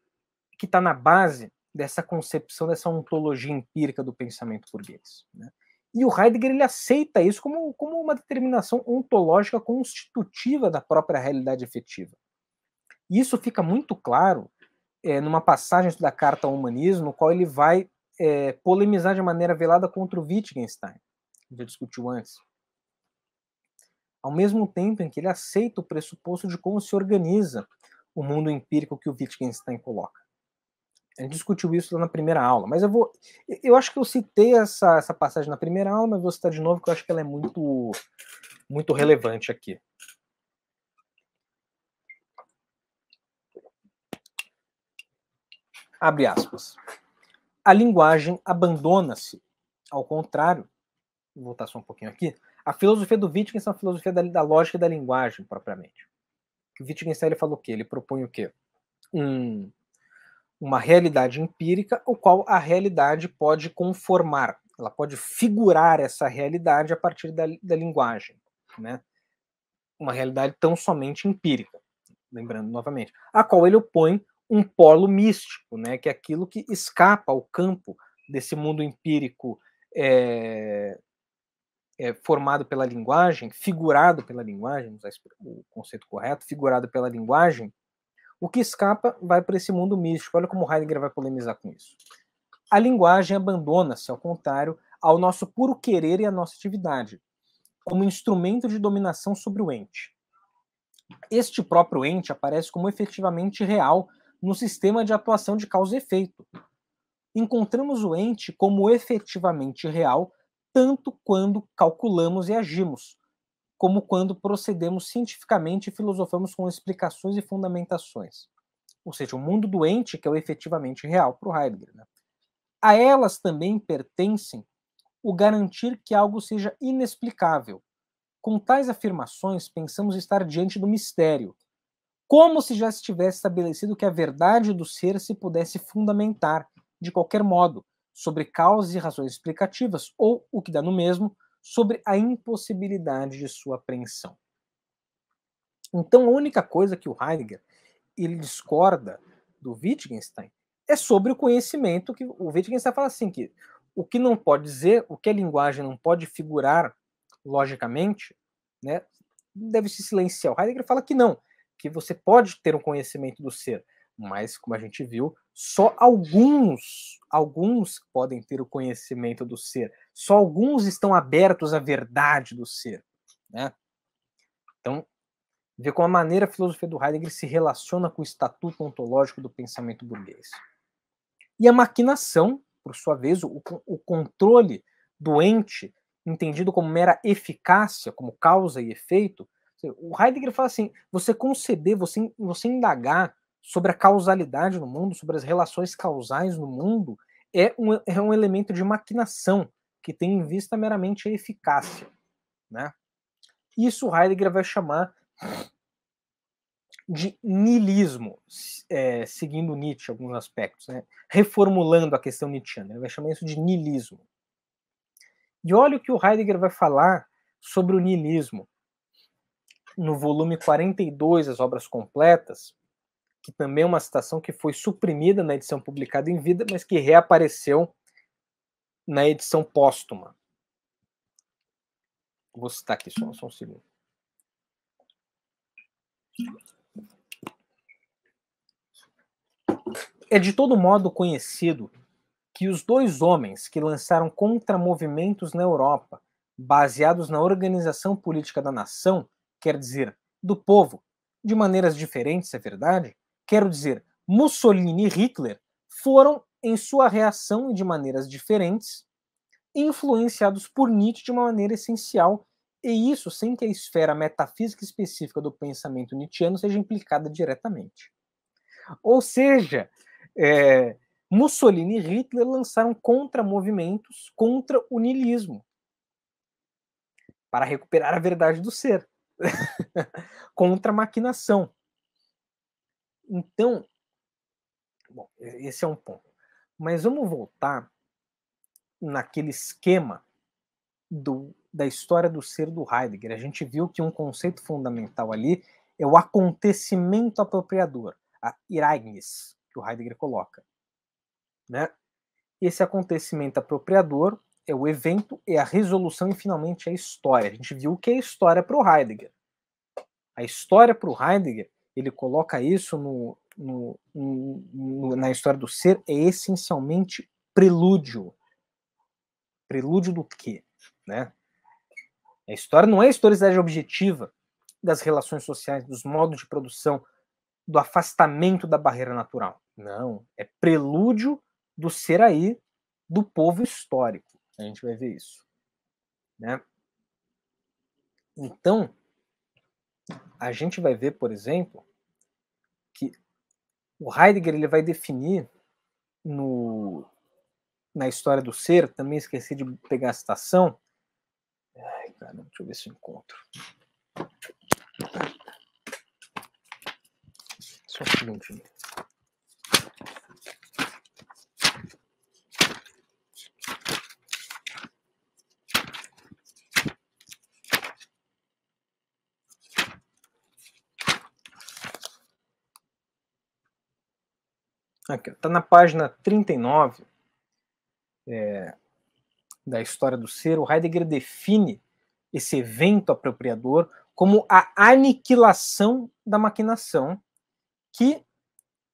Speaker 1: que está na base dessa concepção, dessa ontologia empírica do pensamento burguês. Né? E o Heidegger ele aceita isso como, como uma determinação ontológica constitutiva da própria realidade efetiva. E isso fica muito claro é, numa passagem da Carta ao Humanismo, no qual ele vai é, polemizar de maneira velada contra o Wittgenstein, que já discutiu antes. Ao mesmo tempo em que ele aceita o pressuposto de como se organiza o mundo empírico que o Wittgenstein coloca. A gente discutiu isso lá na primeira aula, mas eu vou. Eu acho que eu citei essa, essa passagem na primeira aula, mas vou citar de novo, que eu acho que ela é muito, muito relevante aqui. Abre aspas. A linguagem abandona-se. Ao contrário, vou voltar só um pouquinho aqui. A filosofia do Wittgenstein é uma filosofia da, da lógica e da linguagem, propriamente. O Wittgenstein ele falou o quê? Ele propõe o quê? Um uma realidade empírica, o qual a realidade pode conformar, ela pode figurar essa realidade a partir da, da linguagem, né? Uma realidade tão somente empírica, lembrando novamente, a qual ele opõe um polo místico, né? Que é aquilo que escapa ao campo desse mundo empírico é, é, formado pela linguagem, figurado pela linguagem, o conceito correto, figurado pela linguagem, o que escapa vai para esse mundo místico. Olha como Heidegger vai polemizar com isso. A linguagem abandona-se, ao contrário, ao nosso puro querer e à nossa atividade, como instrumento de dominação sobre o ente. Este próprio ente aparece como efetivamente real no sistema de atuação de causa e efeito. Encontramos o ente como efetivamente real tanto quando calculamos e agimos, como quando procedemos cientificamente e filosofamos com explicações e fundamentações. Ou seja, o mundo doente que é o efetivamente real para o Heidegger. Né? A elas também pertencem o garantir que algo seja inexplicável. Com tais afirmações, pensamos estar diante do mistério, como se já estivesse estabelecido que a verdade do ser se pudesse fundamentar, de qualquer modo, sobre causas e razões explicativas, ou, o que dá no mesmo, sobre a impossibilidade de sua apreensão. Então, a única coisa que o Heidegger ele discorda do Wittgenstein é sobre o conhecimento que o Wittgenstein fala assim que o que não pode dizer, o que a linguagem não pode figurar logicamente, né, deve se silenciar. O Heidegger fala que não, que você pode ter um conhecimento do ser, mas como a gente viu, só alguns, alguns podem ter o conhecimento do ser. Só alguns estão abertos à verdade do ser. Né? Então, ver como a maneira a filosofia do Heidegger se relaciona com o estatuto ontológico do pensamento burguês. E a maquinação, por sua vez, o, o controle doente, entendido como mera eficácia, como causa e efeito. O Heidegger fala assim: você conceber, você, você indagar sobre a causalidade no mundo, sobre as relações causais no mundo, é um, é um elemento de maquinação que tem em vista meramente a eficácia. Né? Isso Heidegger vai chamar de niilismo, é, seguindo Nietzsche alguns aspectos, né? reformulando a questão nietzschiana. Ele vai chamar isso de niilismo. E olha o que o Heidegger vai falar sobre o niilismo no volume 42 das Obras Completas, que também é uma citação que foi suprimida na edição publicada em vida, mas que reapareceu na edição póstuma. Vou citar aqui só, só um segundo. É de todo modo conhecido que os dois homens que lançaram contramovimentos na Europa, baseados na organização política da nação, quer dizer, do povo, de maneiras diferentes, é verdade, Quero dizer, Mussolini e Hitler foram, em sua reação e de maneiras diferentes, influenciados por Nietzsche de uma maneira essencial, e isso sem que a esfera metafísica específica do pensamento nietzschiano seja implicada diretamente. Ou seja, é, Mussolini e Hitler lançaram contramovimentos contra o niilismo para recuperar a verdade do ser, contra a maquinação. Então, bom, esse é um ponto. Mas vamos voltar naquele esquema do, da história do ser do Heidegger. A gente viu que um conceito fundamental ali é o acontecimento apropriador, a Ereignis, que o Heidegger coloca. Né? Esse acontecimento apropriador é o evento, é a resolução e finalmente a história. A gente viu o que é história para o Heidegger. A história para o Heidegger ele coloca isso no, no, no, na história do ser, é essencialmente prelúdio. Prelúdio do quê? Né? A história não é a historicidade objetiva das relações sociais, dos modos de produção, do afastamento da barreira natural. Não, é prelúdio do ser aí do povo histórico. A gente vai ver isso. Né? Então, a gente vai ver, por exemplo, o Heidegger ele vai definir no, na história do ser, também esqueci de pegar a citação. Ai, caramba, deixa eu ver se eu encontro. Só um segundinho. Aqui, tá na página 39 é, da história do ser. O Heidegger define esse evento apropriador como a aniquilação da maquinação, que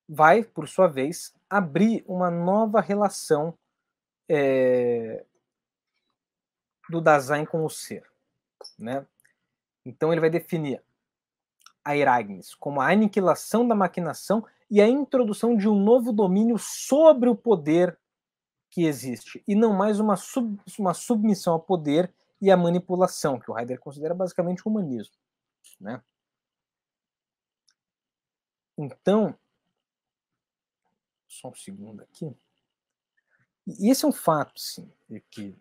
Speaker 1: vai, por sua vez, abrir uma nova relação é, do Dasein com o ser. Né? Então ele vai definir a Eragnes como a aniquilação da maquinação e a introdução de um novo domínio sobre o poder que existe, e não mais uma, sub, uma submissão ao poder e à manipulação, que o Heidegger considera basicamente o humanismo. Né? Então, só um segundo aqui. E esse é um fato, sim, que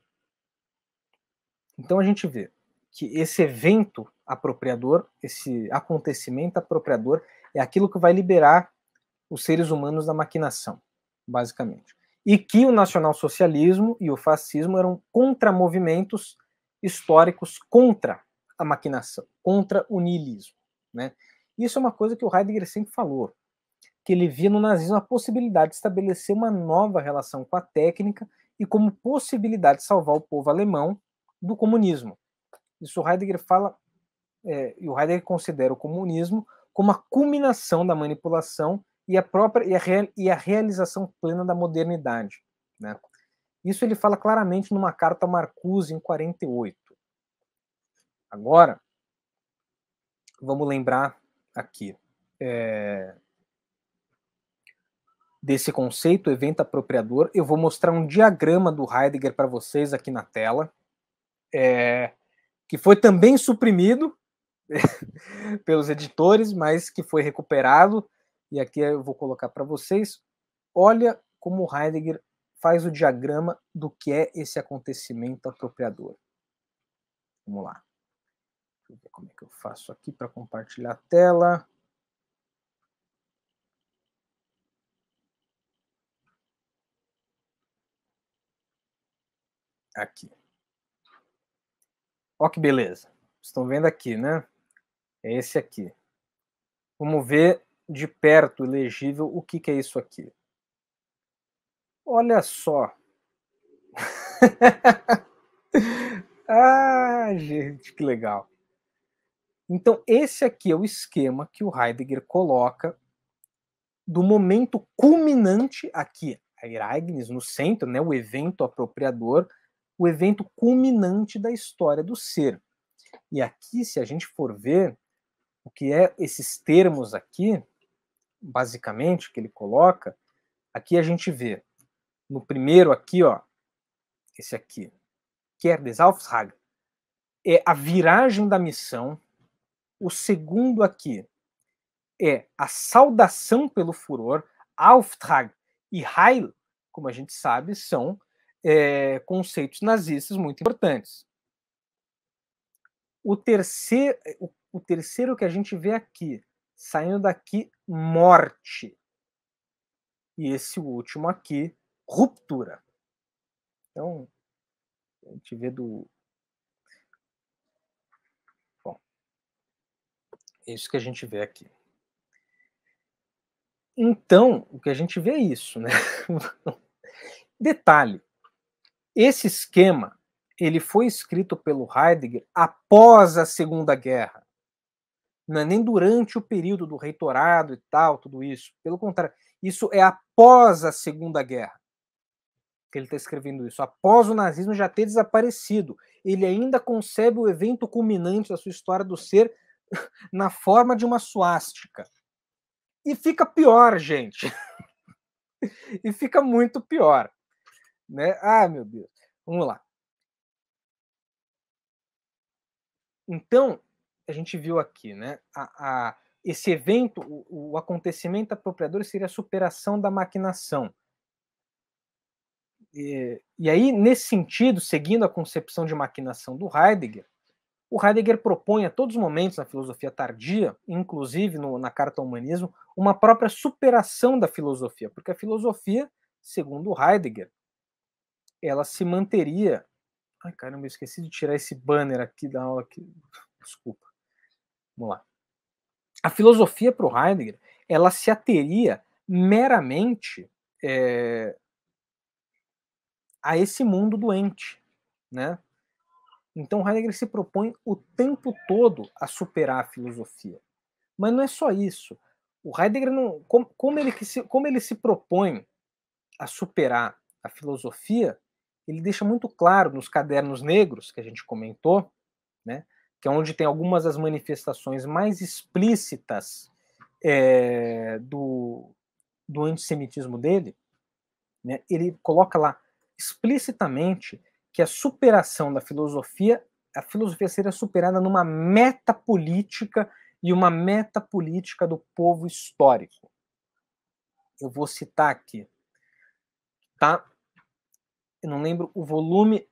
Speaker 1: então a gente vê que esse evento apropriador, esse acontecimento apropriador, é aquilo que vai liberar os seres humanos da maquinação, basicamente. E que o nacionalsocialismo e o fascismo eram contramovimentos históricos contra a maquinação, contra o niilismo. Né? Isso é uma coisa que o Heidegger sempre falou, que ele via no nazismo a possibilidade de estabelecer uma nova relação com a técnica e como possibilidade de salvar o povo alemão do comunismo. Isso o Heidegger fala, é, e o Heidegger considera o comunismo como a culminação da manipulação e a própria e a, real, e a realização plena da modernidade. Né? Isso ele fala claramente numa carta a Marcuse em 48. Agora, vamos lembrar aqui é, desse conceito, evento apropriador. Eu vou mostrar um diagrama do Heidegger para vocês aqui na tela, é, que foi também suprimido pelos editores, mas que foi recuperado e aqui eu vou colocar para vocês, olha como Heidegger faz o diagrama do que é esse acontecimento apropriador. Vamos lá. Deixa eu ver como é que eu faço aqui para compartilhar a tela. Aqui. Ó que beleza. Estão vendo aqui, né? É esse aqui. Vamos ver de perto legível o que, que é isso aqui. Olha só. ah, gente, que legal. Então, esse aqui é o esquema que o Heidegger coloca do momento culminante aqui, a Ereignis no centro, né, o evento apropriador, o evento culminante da história do ser. E aqui, se a gente for ver o que é esses termos aqui, basicamente, que ele coloca, aqui a gente vê no primeiro aqui, ó, esse aqui, Kerdesaufshagen, é a viragem da missão. O segundo aqui é a saudação pelo furor. Auftrag e Heil, como a gente sabe, são é, conceitos nazistas muito importantes. O terceiro, o, o terceiro que a gente vê aqui saindo daqui morte. E esse último aqui, ruptura. Então, a gente vê do. Bom, é isso que a gente vê aqui. Então, o que a gente vê é isso, né? Detalhe: esse esquema ele foi escrito pelo Heidegger após a Segunda Guerra é nem durante o período do reitorado e tal, tudo isso. Pelo contrário, isso é após a Segunda Guerra que ele está escrevendo isso. Após o nazismo já ter desaparecido, ele ainda concebe o evento culminante da sua história do ser na forma de uma suástica. E fica pior, gente. e fica muito pior. Né? Ah, meu Deus. Vamos lá. Então, a gente viu aqui, né? A, a, esse evento, o, o acontecimento apropriador seria a superação da maquinação. E, e aí, nesse sentido, seguindo a concepção de maquinação do Heidegger, o Heidegger propõe a todos os momentos na filosofia tardia, inclusive no, na Carta ao Humanismo, uma própria superação da filosofia, porque a filosofia, segundo Heidegger, ela se manteria. Ai, caramba, eu esqueci de tirar esse banner aqui da aula. Que... Desculpa. Vamos lá. A filosofia para o Heidegger ela se ateria meramente é, a esse mundo doente, né? Então Heidegger se propõe o tempo todo a superar a filosofia, mas não é só isso. O Heidegger não, como, como ele se, como ele se propõe a superar a filosofia, ele deixa muito claro nos cadernos negros que a gente comentou, né? que é onde tem algumas das manifestações mais explícitas é, do, do antissemitismo dele, né, ele coloca lá explicitamente que a superação da filosofia, a filosofia seria superada numa meta política e uma meta política do povo histórico. Eu vou citar aqui, tá? Eu não lembro o volume,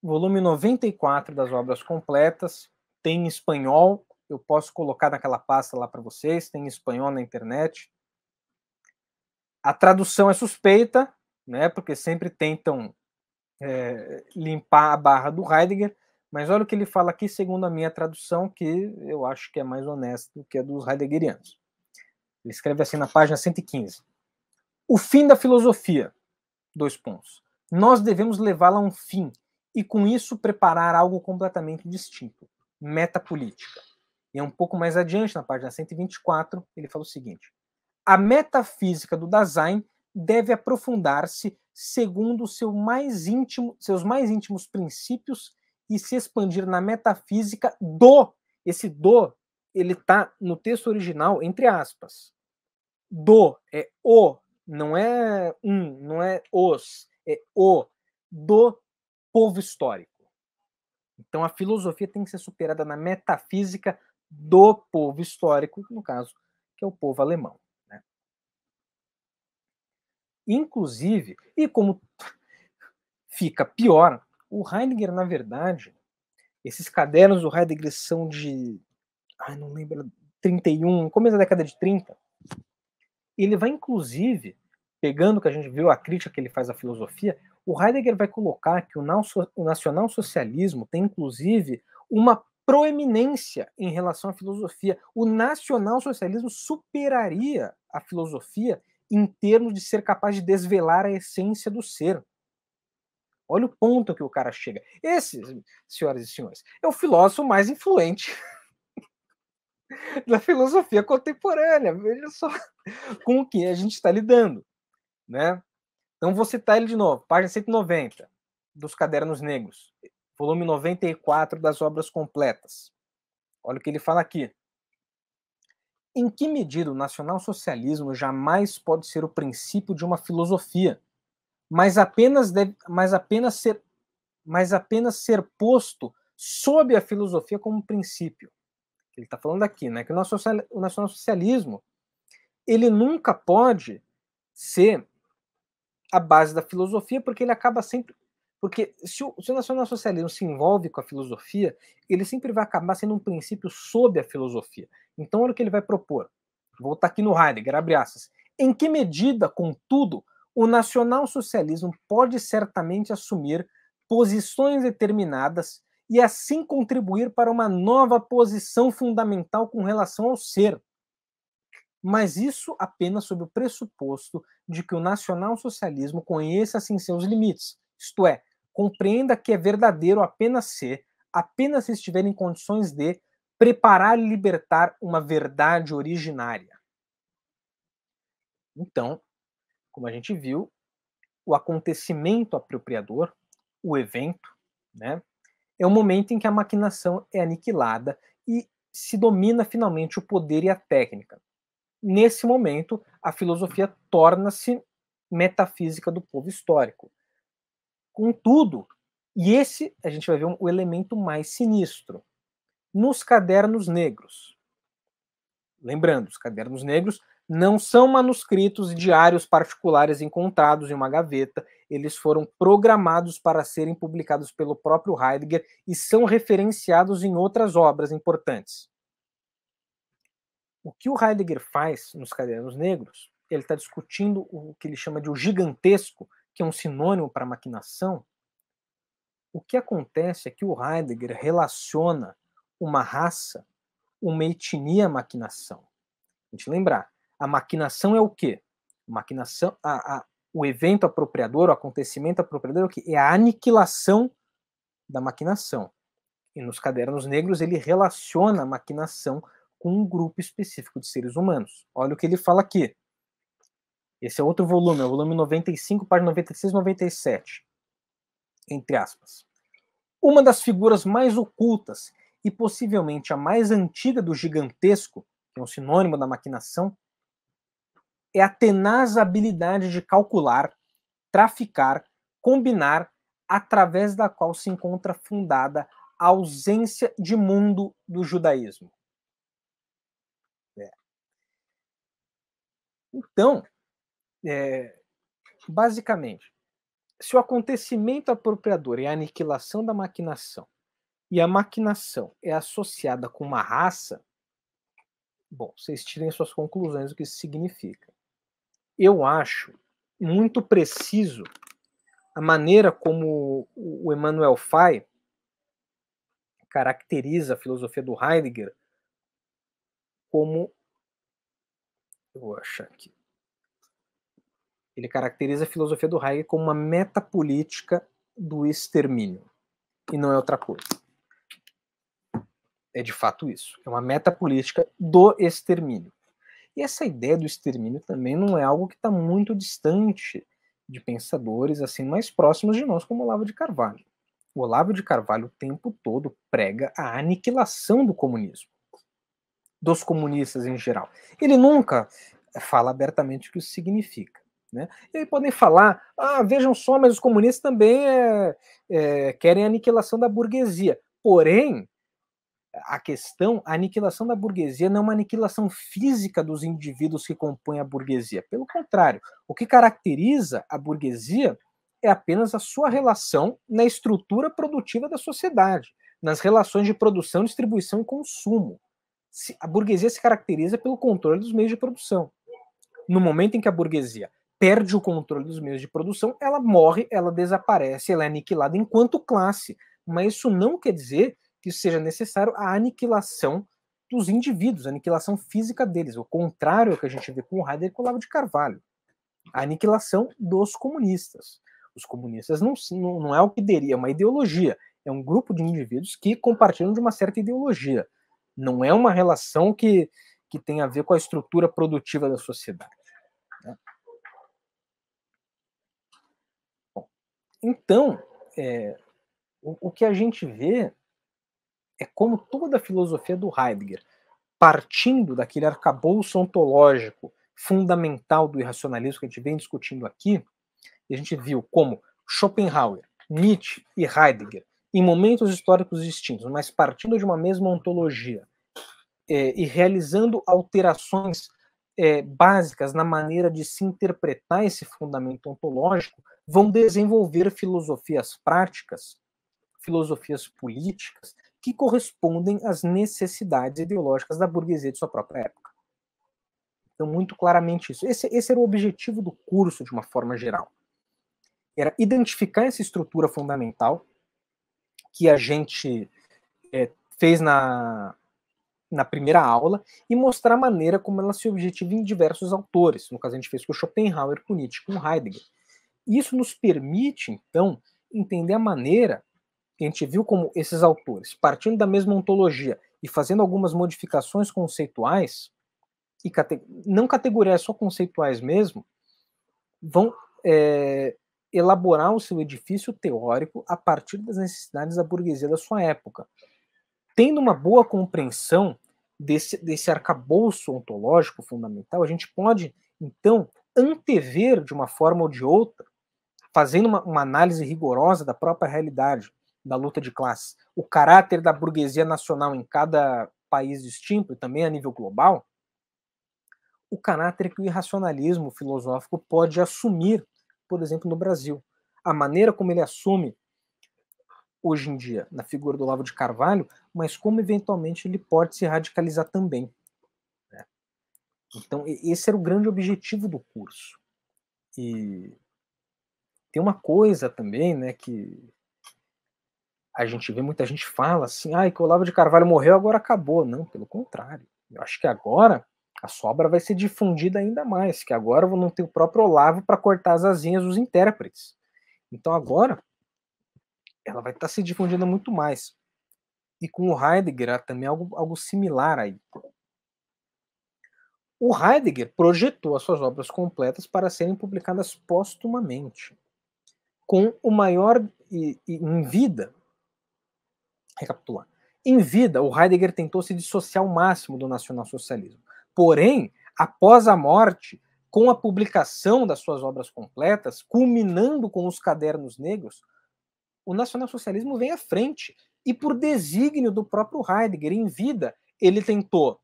Speaker 1: volume 94 das obras completas, tem espanhol, eu posso colocar naquela pasta lá para vocês, tem espanhol na internet. A tradução é suspeita, né, porque sempre tentam é, limpar a barra do Heidegger, mas olha o que ele fala aqui, segundo a minha tradução, que eu acho que é mais honesta do que a dos heideggerianos. Ele escreve assim na página 115. O fim da filosofia, dois pontos. Nós devemos levá-la a um fim e, com isso, preparar algo completamente distinto metapolítica. E é um pouco mais adiante, na página 124, ele fala o seguinte: a metafísica do Dasein deve aprofundar-se segundo seu mais íntimo, seus mais íntimos princípios e se expandir na metafísica do. Esse do, ele está no texto original entre aspas. Do é o, não é um, não é os, é o do povo histórico. Então a filosofia tem que ser superada na metafísica do povo histórico, no caso, que é o povo alemão. Né? Inclusive, e como fica pior, o Heidegger, na verdade, esses cadernos do Heidegger são de. Ai, não lembro. 31, começo da década de 30. Ele vai, inclusive, pegando o que a gente viu, a crítica que ele faz à filosofia, o Heidegger vai colocar que o nacional-socialismo tem, inclusive, uma proeminência em relação à filosofia. O nacional-socialismo superaria a filosofia em termos de ser capaz de desvelar a essência do ser. Olha o ponto que o cara chega. Esse, senhoras e senhores, é o filósofo mais influente da filosofia contemporânea. Veja só com o que a gente está lidando. Né? Não vou citar ele de novo. Página 190 dos Cadernos Negros, volume 94 das Obras Completas. Olha o que ele fala aqui. Em que medida o nacionalsocialismo jamais pode ser o princípio de uma filosofia, mas apenas, deve, mas apenas, ser, mas apenas ser posto sob a filosofia como princípio? Ele está falando aqui, né? Que o nacionalsocialismo ele nunca pode ser a base da filosofia, porque ele acaba sempre. Porque se o, se o nacionalsocialismo se envolve com a filosofia, ele sempre vai acabar sendo um princípio sob a filosofia. Então, olha o que ele vai propor. vou Voltar aqui no Heidegger, abre aspas. Em que medida, contudo, o nacionalsocialismo pode certamente assumir posições determinadas e assim contribuir para uma nova posição fundamental com relação ao ser, mas isso apenas sob o pressuposto de que o nacionalsocialismo conheça assim seus limites, isto é, compreenda que é verdadeiro apenas ser, apenas se estiver em condições de preparar e libertar uma verdade originária. Então, como a gente viu, o acontecimento apropriador, o evento, né, é o momento em que a maquinação é aniquilada e se domina finalmente o poder e a técnica nesse momento, a filosofia torna-se metafísica do povo histórico. Contudo, e esse a gente vai ver um, o elemento mais sinistro, nos cadernos negros. Lembrando, os cadernos negros não são manuscritos e diários particulares encontrados em uma gaveta, eles foram programados para serem publicados pelo próprio Heidegger e são referenciados em outras obras importantes. O que o Heidegger faz nos Cadernos Negros, ele está discutindo o que ele chama de o gigantesco, que é um sinônimo para maquinação. O que acontece é que o Heidegger relaciona uma raça, uma etnia à maquinação. A gente lembrar, a maquinação é o quê? maquinação, a, a, o evento apropriador, o acontecimento apropriador é o quê? É a aniquilação da maquinação. E nos Cadernos Negros ele relaciona a maquinação com um grupo específico de seres humanos. Olha o que ele fala aqui. Esse é outro volume, é o volume 95, página 96 97. Entre aspas. Uma das figuras mais ocultas e possivelmente a mais antiga do gigantesco, que é um sinônimo da maquinação, é a tenaz habilidade de calcular, traficar, combinar, através da qual se encontra fundada a ausência de mundo do judaísmo. Então, é, basicamente, se o acontecimento apropriador é a aniquilação da maquinação e a maquinação é associada com uma raça, bom, vocês tirem suas conclusões do que isso significa. Eu acho muito preciso a maneira como o Emmanuel Fay caracteriza a filosofia do Heidegger como eu vou achar aqui. Ele caracteriza a filosofia do Heidegger como uma metapolítica do extermínio. E não é outra coisa. É de fato isso. É uma metapolítica do extermínio. E essa ideia do extermínio também não é algo que está muito distante de pensadores assim mais próximos de nós, como Olavo de Carvalho. O Olavo de Carvalho o tempo todo prega a aniquilação do comunismo dos comunistas em geral. Ele nunca fala abertamente o que isso significa. Né? E aí podem falar, ah, vejam só, mas os comunistas também é, é, querem a aniquilação da burguesia. Porém, a questão, a aniquilação da burguesia não é uma aniquilação física dos indivíduos que compõem a burguesia. Pelo contrário, o que caracteriza a burguesia é apenas a sua relação na estrutura produtiva da sociedade, nas relações de produção, distribuição e consumo a burguesia se caracteriza pelo controle dos meios de produção. No momento em que a burguesia perde o controle dos meios de produção, ela morre, ela desaparece, ela é aniquilada enquanto classe. Mas isso não quer dizer que seja necessário a aniquilação dos indivíduos, a aniquilação física deles. O contrário é o que a gente vê com o Heidegger e com o Lavo de Carvalho. A aniquilação dos comunistas. Os comunistas não, não é o que deria, é uma ideologia. É um grupo de indivíduos que compartilham de uma certa ideologia. Não é uma relação que, que tem a ver com a estrutura produtiva da sociedade. Né? Bom, então, é, o, o que a gente vê é como toda a filosofia do Heidegger, partindo daquele arcabouço ontológico fundamental do irracionalismo que a gente vem discutindo aqui, a gente viu como Schopenhauer, Nietzsche e Heidegger em momentos históricos distintos, mas partindo de uma mesma ontologia é, e realizando alterações é, básicas na maneira de se interpretar esse fundamento ontológico, vão desenvolver filosofias práticas, filosofias políticas, que correspondem às necessidades ideológicas da burguesia de sua própria época. Então, muito claramente isso. Esse, esse era o objetivo do curso, de uma forma geral. Era identificar essa estrutura fundamental, que a gente é, fez na, na primeira aula e mostrar a maneira como ela se objetiva em diversos autores. No caso, a gente fez com Schopenhauer, com Nietzsche, com Heidegger. Isso nos permite, então, entender a maneira que a gente viu como esses autores, partindo da mesma ontologia e fazendo algumas modificações conceituais, e cate não categoriais, só conceituais mesmo, vão é, elaborar o seu edifício teórico a partir das necessidades da burguesia da sua época, tendo uma boa compreensão desse, desse arcabouço ontológico fundamental, a gente pode, então, antever de uma forma ou de outra, fazendo uma, uma análise rigorosa da própria realidade da luta de classes, o caráter da burguesia nacional em cada país distinto e também a nível global, o caráter que o irracionalismo filosófico pode assumir por exemplo, no Brasil. A maneira como ele assume hoje em dia na figura do Olavo de Carvalho, mas como eventualmente ele pode se radicalizar também. Né? Então, esse era o grande objetivo do curso. E tem uma coisa também, né, que a gente vê muita gente fala assim, ah, que o Olavo de Carvalho morreu, agora acabou. Não, pelo contrário. Eu acho que agora a sua obra vai ser difundida ainda mais, que agora não tem o próprio Olavo para cortar as asinhas dos intérpretes. Então agora ela vai estar tá se difundindo muito mais. E com o Heidegger há também algo, algo similar aí. O Heidegger projetou as suas obras completas para serem publicadas póstumamente, com o maior e, e, em vida. Recapitular. Em vida, o Heidegger tentou se dissociar ao máximo do nacionalsocialismo, Porém, após a morte, com a publicação das suas obras completas, culminando com os cadernos negros, o nacionalsocialismo vem à frente. E por desígnio do próprio Heidegger, em vida, ele tentou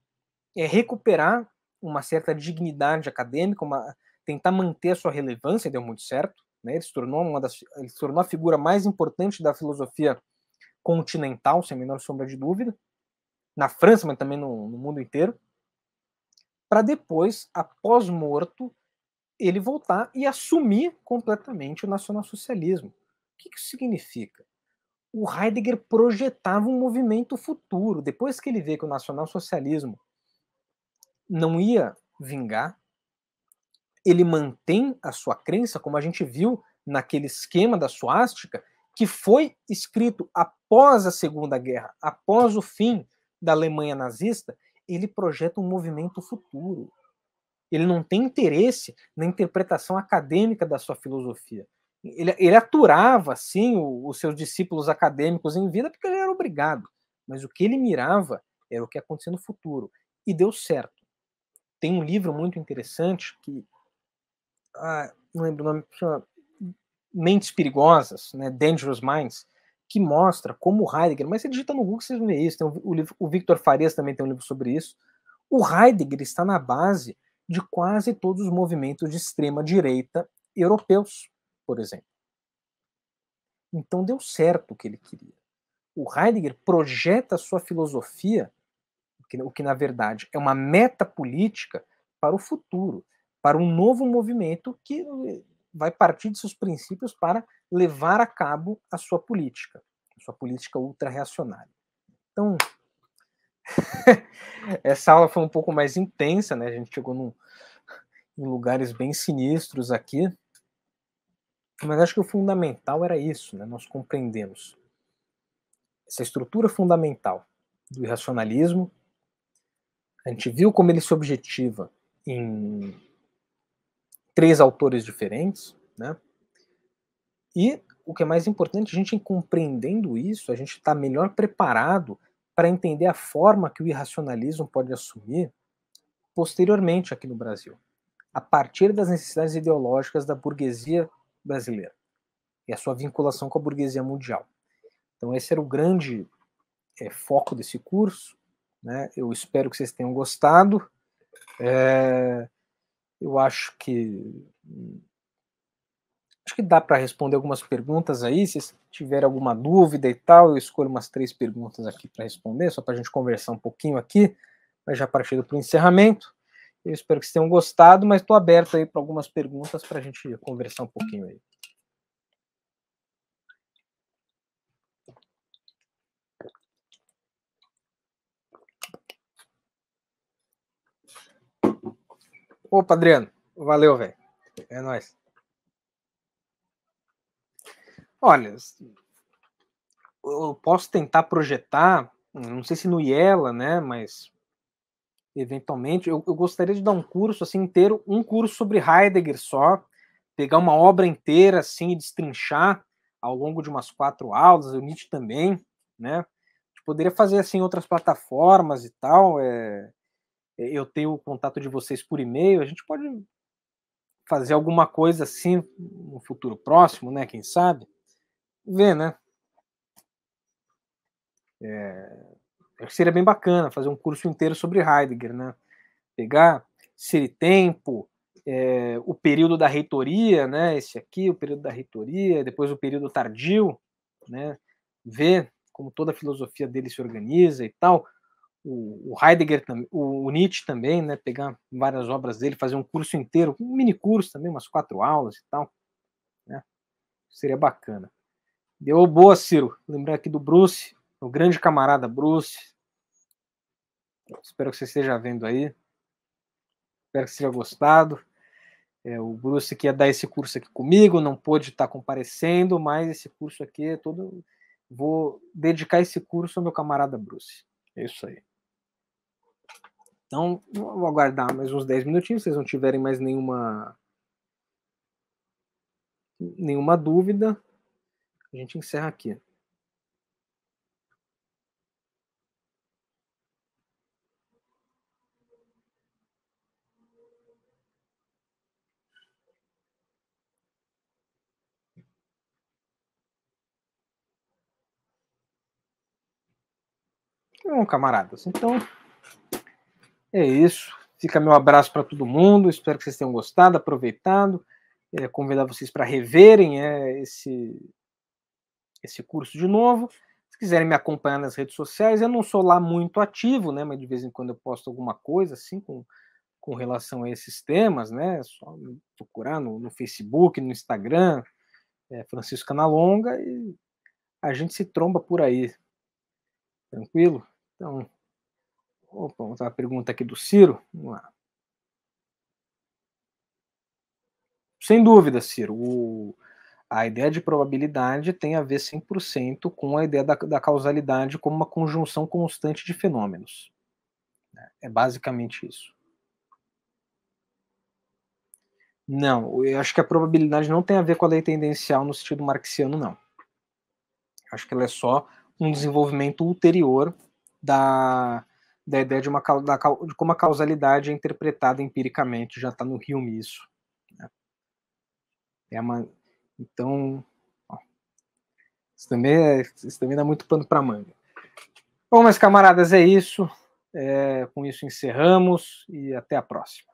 Speaker 1: é, recuperar uma certa dignidade acadêmica, uma, tentar manter a sua relevância, e deu muito certo. Né? Ele, se tornou uma das, ele se tornou a figura mais importante da filosofia continental, sem menor sombra de dúvida, na França, mas também no, no mundo inteiro para depois, após morto, ele voltar e assumir completamente o nacionalsocialismo. O que, isso significa? O Heidegger projetava um movimento futuro. Depois que ele vê que o nacionalsocialismo não ia vingar, ele mantém a sua crença, como a gente viu naquele esquema da suástica, que foi escrito após a Segunda Guerra, após o fim da Alemanha nazista, ele projeta um movimento futuro. Ele não tem interesse na interpretação acadêmica da sua filosofia. Ele, ele aturava, sim, o, os seus discípulos acadêmicos em vida, porque ele era obrigado. Mas o que ele mirava era o que acontecer no futuro. E deu certo. Tem um livro muito interessante que. Ah, não lembro o nome. Mentes Perigosas, né? Dangerous Minds que mostra como Heidegger, mas você digita no Google, vocês vão ver isso, tem o, livro, o Victor Farias também tem um livro sobre isso, o Heidegger está na base de quase todos os movimentos de extrema-direita europeus, por exemplo. Então deu certo o que ele queria. O Heidegger projeta sua filosofia, o que na verdade é uma meta política, para o futuro, para um novo movimento que vai partir de seus princípios para levar a cabo a sua política, a sua política ultra-reacionária. Então, essa aula foi um pouco mais intensa, né? A gente chegou num, em lugares bem sinistros aqui, mas acho que o fundamental era isso, né? Nós compreendemos essa estrutura fundamental do irracionalismo. A gente viu como ele se objetiva em três autores diferentes, né? E o que é mais importante, a gente compreendendo isso, a gente está melhor preparado para entender a forma que o irracionalismo pode assumir posteriormente aqui no Brasil, a partir das necessidades ideológicas da burguesia brasileira e a sua vinculação com a burguesia mundial. Então esse era o grande é, foco desse curso. Né? Eu espero que vocês tenham gostado. É, eu acho que hum, acho que dá para responder algumas perguntas aí. Se tiver alguma dúvida e tal, eu escolho umas três perguntas aqui para responder, só para a gente conversar um pouquinho aqui, mas já partindo para o encerramento. Eu espero que vocês tenham gostado, mas estou aberto aí para algumas perguntas para a gente conversar um pouquinho aí. Opa, Adriano. Valeu, velho. É nóis. Olha, eu posso tentar projetar, não sei se no IELA, né, mas eventualmente, eu, eu, gostaria de dar um curso assim inteiro, um curso sobre Heidegger só, pegar uma obra inteira assim e destrinchar ao longo de umas quatro aulas, o Nietzsche também, né? poderia fazer assim outras plataformas e tal, é eu tenho o contato de vocês por e-mail, a gente pode fazer alguma coisa assim no futuro próximo, né? Quem sabe? Ver, né? É, acho que seria bem bacana fazer um curso inteiro sobre Heidegger, né? Pegar Seritempo, é, o período da reitoria, né? Esse aqui, o período da reitoria, depois o período tardio, né? Ver como toda a filosofia dele se organiza e tal o, Heidegger, o, Nietzsche também, né? Pegar várias obras dele, fazer um curso inteiro, um mini curso também, umas quatro aulas e tal. Né? Seria bacana. Deu boa, Ciro. Lembrar aqui do Bruce, o grande camarada Bruce. Espero que você esteja vendo aí. Espero que você tenha gostado. É, o Bruce que ia dar esse curso aqui comigo, não pôde estar comparecendo, mas esse curso aqui é todo. Vou dedicar esse curso ao meu camarada Bruce. É isso aí. Então, vou aguardar mais uns 10 minutinhos, se vocês não tiverem mais nenhuma nenhuma dúvida, a gente encerra aqui. Bom, camaradas, então é isso. Fica meu abraço para todo mundo. Espero que vocês tenham gostado, aproveitado. É, convidar vocês para reverem é, esse, esse curso de novo. Se quiserem me acompanhar nas redes sociais, eu não sou lá muito ativo, né? Mas de vez em quando eu posto alguma coisa assim com, com relação a esses temas, né? É só procurar no, no Facebook, no Instagram, é, Francisco Canalonga, e a gente se tromba por aí. Tranquilo? Então, Opa, vamos uma pergunta aqui do Ciro. Vamos lá. Sem dúvida, Ciro. O, a ideia de probabilidade tem a ver 100% com a ideia da, da causalidade como uma conjunção constante de fenômenos. Né? É basicamente isso. Não, eu acho que a probabilidade não tem a ver com a lei tendencial no sentido marxiano, não. Eu acho que ela é só um desenvolvimento ulterior da, da ideia de, uma, da, de como a causalidade é interpretada empiricamente, já está no Hume isso. Né? É uma, então, ó, isso, também é, isso também dá muito pano para manga. Bom, meus camaradas, é isso. É, com isso encerramos e até a próxima.